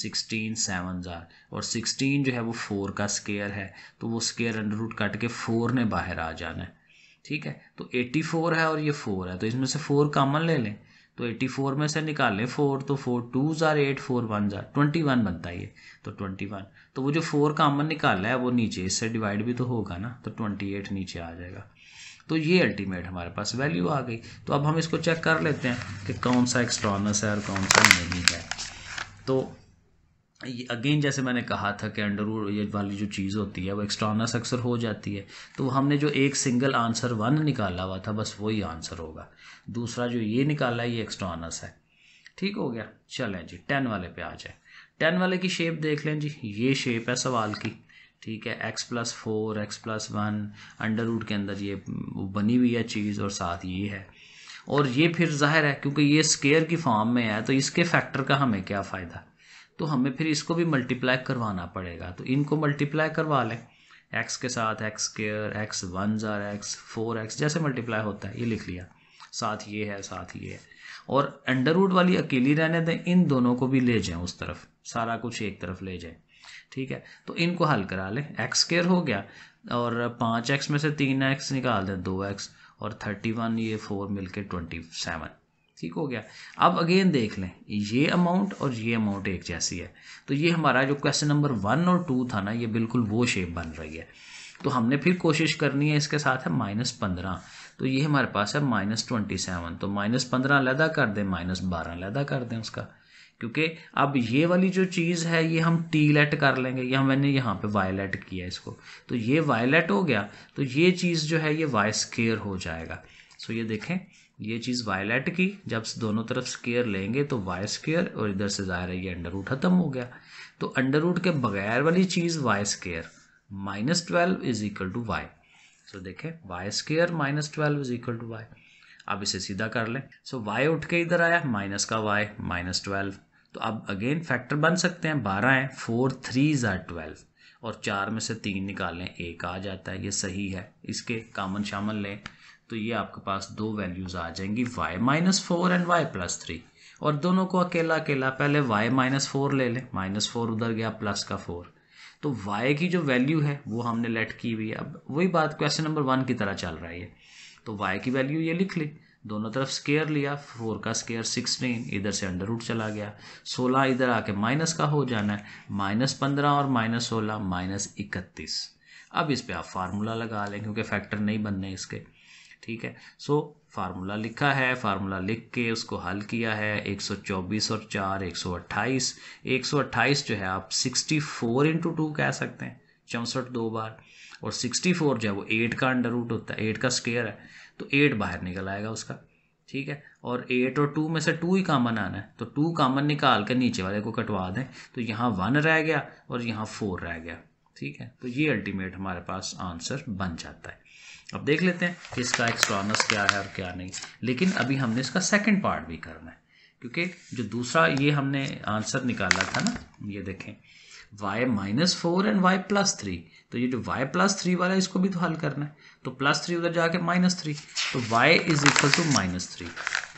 सिक्सटीन सेवन ज़ार और सिक्सटीन जो है वो फोर का स्केयर है तो वो स्केयर अंडर रूट कट के फोर ने बाहर आ जाना है ठीक है तो एट्टी फोर है और ये फोर है तो इसमें से फोर कामन ले लें तो 84 फोर में से निकाल लें फोर तो फोर टू ज़ार एट फोर वन ज़ार ट्वेंटी वन बनता है ये तो ट्वेंटी वन तो वो जो फोर कामन निकाला है वो नीचे इससे डिवाइड भी तो होगा ना तो ट्वेंटी एट नीचे आ जाएगा तो ये अल्टीमेट हमारे पास वैल्यू आ गई तो अब हम इसको चेक कर लेते हैं कि कौन सा एक्सट्रॉनस है और कौन सा नहीं है तो ये अगेन जैसे मैंने कहा था कि अंडर ये वाली जो चीज़ होती है वो एक्सट्रॉनस अक्सर हो जाती है तो हमने जो एक सिंगल आंसर वन निकाला हुआ था बस वही आंसर होगा दूसरा जो ये निकाला है ये एक्सट्रॉनस है ठीक हो गया चलें जी टेन वाले पे आ जाए टेन वाले की शेप देख लें जी ये शेप है सवाल की ठीक है x plus four x plus one under root के अंदर ये बनी हुई है चीज़ और साथ ये है और ये फिर जाहिर है क्योंकि ये स्केयर की फॉर्म में है तो इसके फैक्टर का हमें क्या फ़ायदा तो हमें फिर इसको भी मल्टीप्लाई करवाना पड़ेगा तो इनको मल्टीप्लाई करवा लें एक्स के साथ एक्स स्केयर एक्स वन ज़ार एक्स फोर एक्स जैसे मल्टीप्लाई होता है ये लिख लिया साथ ये है साथ ये है और अंडरवुड वाली अकेली रहने दें इन दोनों को भी ले जाएं उस तरफ सारा कुछ एक तरफ ले जाएं ठीक है तो इनको हल करा लें एक्स स्केयर हो गया और पाँच एक्स में से तीन एक्स निकाल दें दो एक्स और थर्टी वन ये फोर मिल के ट्वेंटी सेवन ठीक हो गया अब अगेन देख लें ये अमाउंट और ये अमाउंट एक जैसी है तो ये हमारा जो क्वेश्चन नंबर वन और टू था ना ये बिल्कुल वो शेप बन रही है तो हमने फिर कोशिश करनी है इसके साथ है माइनस पंद्रह तो ये हमारे पास है माइनस ट्वेंटी सेवन तो माइनस पंद्रह लैदा कर दें माइनस बारह लैदा कर दें उसका क्योंकि अब ये वाली जो चीज़ है ये हम टी लेट कर लेंगे या मैंने यहाँ पे वायलेट किया इसको तो ये वायलेट हो गया तो ये चीज़ जो है ये वाई स्केयर हो जाएगा सो ये देखें ये चीज़ वायलेट की जब दोनों तरफ स्केयर लेंगे तो वाई स्केयर और इधर से ज़ाहिर है ये अंडर रूट ख़त्म हो गया तो अंडर रूट के बगैर वाली चीज़ y square minus twelve is equal to y so तो so, देखें y square minus twelve is equal to y आप इसे सीधा कर लें सो so, वाई उठ के इधर आया माइनस का वाई माइनस ट्वेल्व तो अब अगेन फैक्टर बन सकते हैं बारह हैं फोर थ्री ज़ार ट्वेल्व और चार में से तीन निकालें एक आ जाता है ये सही है इसके कामन शामन लें तो ये आपके पास दो वैल्यूज़ आ जाएंगी y minus four and y plus three और दोनों को अकेला अकेला पहले वाई माइनस फोर ले लें माइनस फोर उधर गया प्लस का फोर तो y की जो वैल्यू है वो हमने लेट की हुई है अब वही बात क्वेश्चन नंबर वन की तरह चल रहा है तो y की वैल्यू ये लिख ली दोनों तरफ स्केयर लिया फोर का स्केयर सिक्सटीन इधर से अंडर रूट चला गया सोलह इधर आके माइनस का हो जाना है माइनस पंद्रह और माइनस सोलह माइनस इकतीस अब इस पर आप फार्मूला लगा लें क्योंकि फैक्टर नहीं बनने इसके ठीक है सो फार्मूला लिखा है फार्मूला लिख के उसको हल किया है 124 और 4 128 128 जो है आप 64 फोर इंटू टू कह सकते हैं चौंसठ दो बार और 64 जो है वो 8 का अंडर रूट होता है 8 का स्केयर है तो 8 बाहर निकल आएगा उसका ठीक है और 8 और 2 में से 2 ही कामन आना है तो 2 कामन निकाल कर नीचे वाले को कटवा दें तो यहाँ वन रह गया और यहाँ फोर रह गया ठीक है तो ये अल्टीमेट हमारे पास आंसर बन जाता है अब देख लेते हैं कि इसका एक्सट्रॉनस क्या है और क्या नहीं लेकिन अभी हमने इसका सेकंड पार्ट भी करना है क्योंकि जो दूसरा ये हमने आंसर निकाला था ना ये देखें y minus four and y plus three तो ये जो y प्लस थ्री वाला है इसको भी तो हल करना है तो प्लस थ्री उधर जाके माइनस थ्री तो y is equal to minus three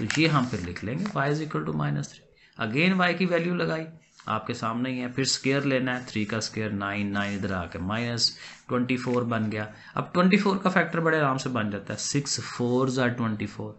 तो ये हम फिर लिख लेंगे y is equal to minus three again y की वैल्यू लगाई आपके सामने ही है फिर स्केयर लेना है थ्री का स्केयर नाइन नाइन इधर आके माइनस ट्वेंटी फोर बन गया अब ट्वेंटी फोर का फैक्टर बड़े आराम से बन जाता है सिक्स फोर ज़ा ट्वेंटी फोर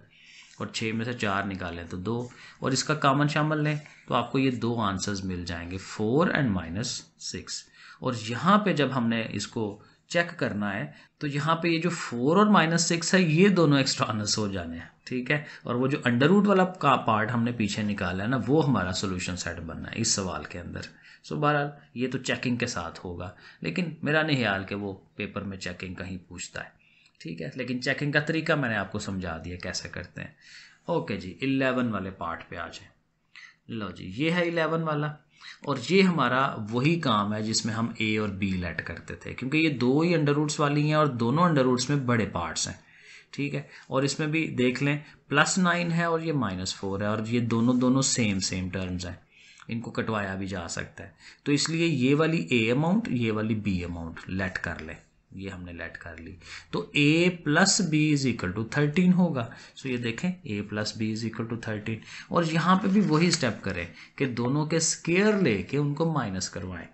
और छः में से चार निकालें तो दो और इसका कामन शामल लें तो आपको ये दो आंसर्स मिल जाएंगे फोर एंड माइनस सिक्स और यहाँ पे जब हमने इसको चेक करना है तो यहाँ पे ये जो फोर और माइनस सिक्स है ये दोनों एक्स्ट्रा आंसर्स हो जाने हैं ठीक है और वो जो अंडर रूट वाला का पार्ट हमने पीछे निकाला है ना वो हमारा सोल्यूशन सेट बनना है इस सवाल के अंदर सो बहरहाल ये तो चेकिंग के साथ होगा लेकिन मेरा नहीं ख्याल कि वो पेपर में चेकिंग कहीं पूछता है ठीक है लेकिन चेकिंग का तरीका मैंने आपको समझा दिया कैसे करते हैं ओके जी इलेवन वाले पार्ट पे आ जाए लो जी ये है इलेवन वाला और ये हमारा वही काम है जिसमें हम ए और बी लेट करते थे क्योंकि ये दो ही अंडर रूट्स वाली हैं और दोनों अंडर रूट्स में बड़े पार्ट्स हैं ठीक है और इसमें भी देख लें प्लस नाइन है और ये माइनस फोर है और ये दोनों दोनों सेम सेम टर्म्स हैं इनको कटवाया भी जा सकता है तो इसलिए ये वाली ए अमाउंट ये वाली बी अमाउंट लेट कर लें ये हमने लेट कर ली तो a plus b is equal to thirteen होगा सो ये देखें a plus b is equal to thirteen और यहाँ पे भी वही स्टेप करें कि दोनों के स्केयर लेके उनको माइनस करवाएं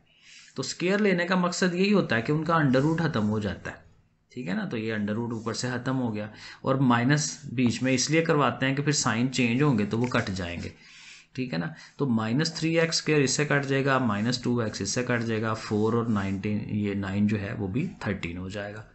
तो स्केयर लेने का मकसद यही होता है कि उनका अंडर रूट ख़त्म हो जाता है ठीक है ना तो ये अंडर रूट ऊपर से ख़त्म हो गया और माइनस बीच में इसलिए करवाते हैं कि फिर साइन चेंज होंगे तो वो कट जाएंगे ठीक है ना तो माइनस थ्री एक्स स्केयर इससे कट जाएगा माइनस टू एक्स इससे कट जाएगा फोर और नाइनटीन ये नाइन जो है वो भी थर्टीन हो जाएगा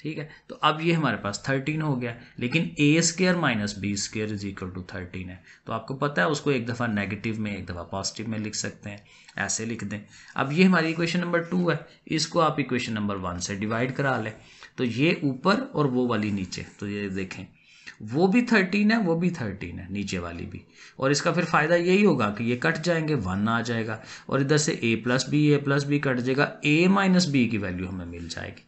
ठीक है तो अब ये हमारे पास थर्टीन हो गया लेकिन a square minus B square is equal to thirteen है तो आपको पता है उसको एक दफ़ा नेगेटिव में एक दफ़ा पॉजिटिव में लिख सकते हैं ऐसे लिख दें अब ये हमारी इक्वेशन नंबर टू है इसको आप इक्वेशन नंबर वन से डिवाइड करा लें तो ये ऊपर और वो वाली नीचे तो ये देखें वो भी थर्टीन है वो भी थर्टीन है नीचे वाली भी और इसका फिर फ़ायदा यही होगा कि ये कट जाएंगे वन आ जाएगा और इधर से a plus b a plus B cut जाएगा ए माइनस बी की वैल्यू हमें मिल जाएगी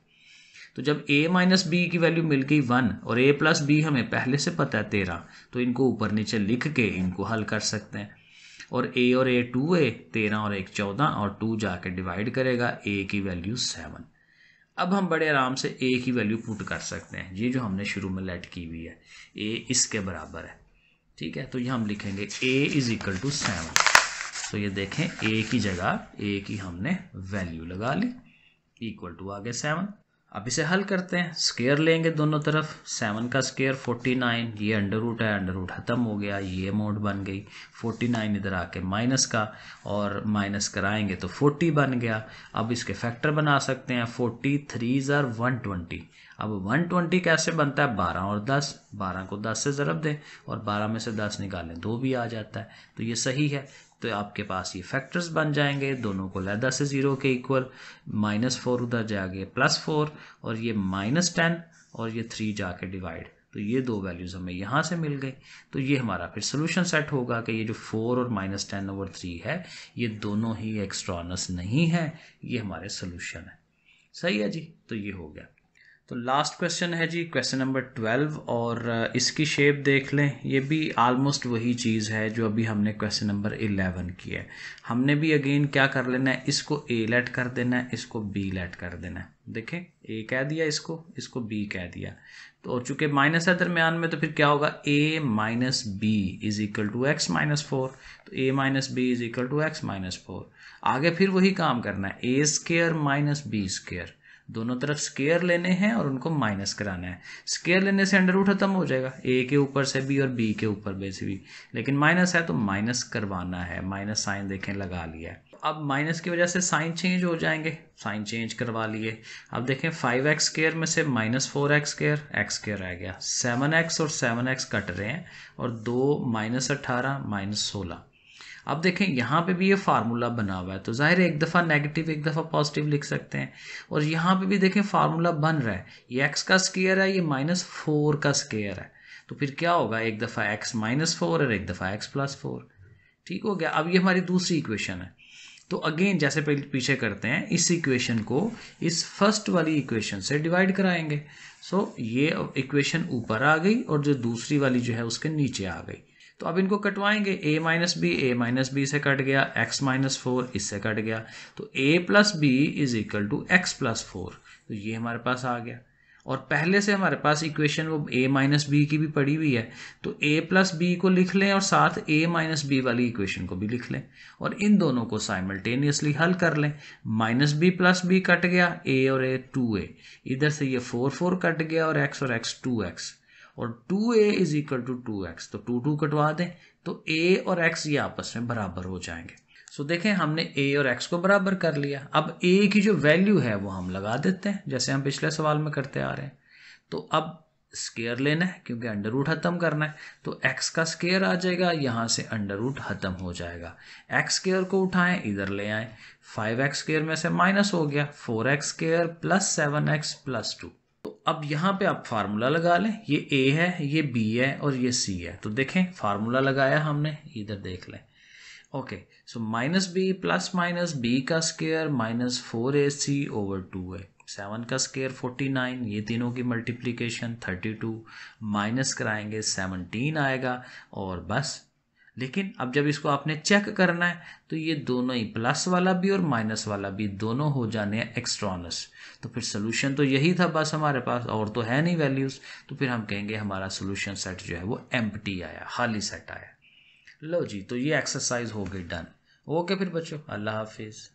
तो जब ए माइनस बी की वैल्यू मिल गई वन और ए प्लस बी हमें पहले से पता है तेरह तो इनको ऊपर नीचे लिख के इनको हल कर सकते हैं और ए और ए टू ए तेरह और एक चौदह और टू जाके डिवाइड करेगा ए की वैल्यू सेवन अब हम बड़े आराम से ए की वैल्यू पुट कर सकते हैं ये जो हमने शुरू में लेट की हुई है ए इसके बराबर है ठीक है तो ये हम लिखेंगे a is equal to seven तो ये देखें ए की जगह ए की हमने वैल्यू लगा ली इक्वल टू आगे सेवन अब इसे हल करते हैं स्केयर लेंगे दोनों तरफ सेवन का स्केयर फोर्टी नाइन ये अंडर रूट है अंडर रूट ख़त्म हो गया ये मोड बन गई फोर्टी नाइन इधर आके माइनस का और माइनस कराएंगे तो फोर्टी बन गया अब इसके फैक्टर बना सकते हैं फोर्टी थ्री जर वन ट्वेंटी अब वन ट्वेंटी कैसे बनता है बारह और दस बारह को दस से ज़रब दें और बारह में से दस निकालें दो भी आ जाता है तो ये सही है तो आपके पास ये फैक्टर्स बन जाएंगे दोनों को लहदा से ज़ीरो के इक्वल माइनस फोर उधर जाके प्लस फोर और ये माइनस टेन और ये थ्री जाके डिवाइड तो ये दो वैल्यूज़ हमें यहाँ से मिल गई तो ये हमारा फिर सोल्यूशन सेट होगा कि ये जो फोर और माइनस टेन ओवर थ्री है ये दोनों ही एक्स्ट्रॉनस नहीं है ये हमारे सोल्यूशन है सही है जी तो ये हो गया तो लास्ट क्वेश्चन है जी क्वेश्चन नंबर ट्वेल्व और uh, इसकी शेप देख लें ये भी आलमोस्ट वही चीज़ है जो अभी हमने क्वेश्चन नंबर इलेवन की है हमने भी अगेन क्या कर लेना है इसको ए लेट कर देना है इसको बी लेट कर देना है देखें ए कह दिया इसको इसको बी कह दिया तो चूंकि माइनस है दरम्यान में तो फिर क्या होगा a minus B is equal to x minus four तो ए minus B is equal to x minus four आगे फिर वही काम करना है ए स्केयर माइनस बी स्केयर दोनों तरफ स्केयर लेने हैं और उनको माइनस कराना है स्केयर लेने से अंडर रूट खत्म हो जाएगा ए के ऊपर से बी और बी के ऊपर बे से भी लेकिन माइनस है तो माइनस करवाना है माइनस साइन देखें लगा लिया है अब माइनस की वजह से साइन चेंज हो जाएंगे साइन चेंज करवा लिए अब देखें फाइव एक्स स्केयर में से minus four x square x square रह गया सेवन एक्स और सेवन एक्स कट रहे हैं और दो माइनस अट्ठारह माइनस सोलह अब देखें यहाँ पे भी ये फार्मूला बना हुआ है तो जाहिर है एक दफ़ा नेगेटिव एक दफ़ा पॉजिटिव लिख सकते हैं और यहाँ पे भी देखें फार्मूला बन रहा है ये एक्स का स्केयर है ये माइनस फोर का स्केयर है तो फिर क्या होगा एक दफ़ा एक्स माइनस फोर और एक दफ़ा एक्स प्लस फोर ठीक हो गया अब ये हमारी दूसरी इक्वेशन है तो अगेन जैसे पीछे करते हैं इस इक्वेशन को इस फर्स्ट वाली इक्वेशन से डिवाइड कराएंगे सो so, ये इक्वेशन ऊपर आ गई और जो दूसरी वाली जो है उसके नीचे आ गई तो अब इनको कटवाएंगे a minus b a minus b से कट गया एक्स माइनस फोर इससे कट गया तो a plus b is equal to x plus four तो ये हमारे पास आ गया और पहले से हमारे पास इक्वेशन वो ए माइनस बी की भी पड़ी हुई है तो ए प्लस बी को लिख लें और साथ ए माइनस बी वाली इक्वेशन को भी लिख लें और इन दोनों को साइमल्टेनियसली हल कर लें minus B plus B cut गया ए और ए टू ए इधर से ये फोर फोर कट गया और एक्स और एक्स टू एक्स और two A is equal to two X तो टू टू कटवा दें तो ए और एक्स ये आपस में बराबर हो जाएंगे सो so, देखें हमने ए और एक्स को बराबर कर लिया अब ए की जो वैल्यू है वो हम लगा देते हैं जैसे हम पिछले सवाल में करते आ रहे हैं तो अब स्केयर लेना है क्योंकि अंडर रूट खत्म करना है तो एक्स का स्केयर आ जाएगा यहाँ से अंडर रूट खत्म हो जाएगा एक्स स्केयर को उठाएं इधर ले आए फाइव एक्स स्केयर में से माइनस हो गया four x square plus seven X plus two अब यहाँ पे आप फार्मूला लगा लें ये ए है ये बी है और ये सी है तो देखें फार्मूला लगाया हमने इधर देख लें okay so minus B plus minus B का square minus four A C over two है सेवन का स्केयर फोर्टी नाइन ये तीनों की मल्टीप्लीकेशन थर्टी टू माइनस कराएंगे सेवनटीन आएगा और बस लेकिन अब जब इसको आपने चेक करना है तो ये दोनों ही प्लस वाला भी और माइनस वाला भी दोनों हो जाने हैं एक्स्ट्रॉनस तो फिर सोल्यूशन तो यही था बस हमारे पास और तो है नहीं वैल्यूज़ तो फिर हम कहेंगे हमारा सोल्यूशन सेट जो है वो एम आया खाली सेट आया लो जी तो ये एक्सरसाइज हो गई डन ओके फिर बच्चों अल्लाह हाफिज़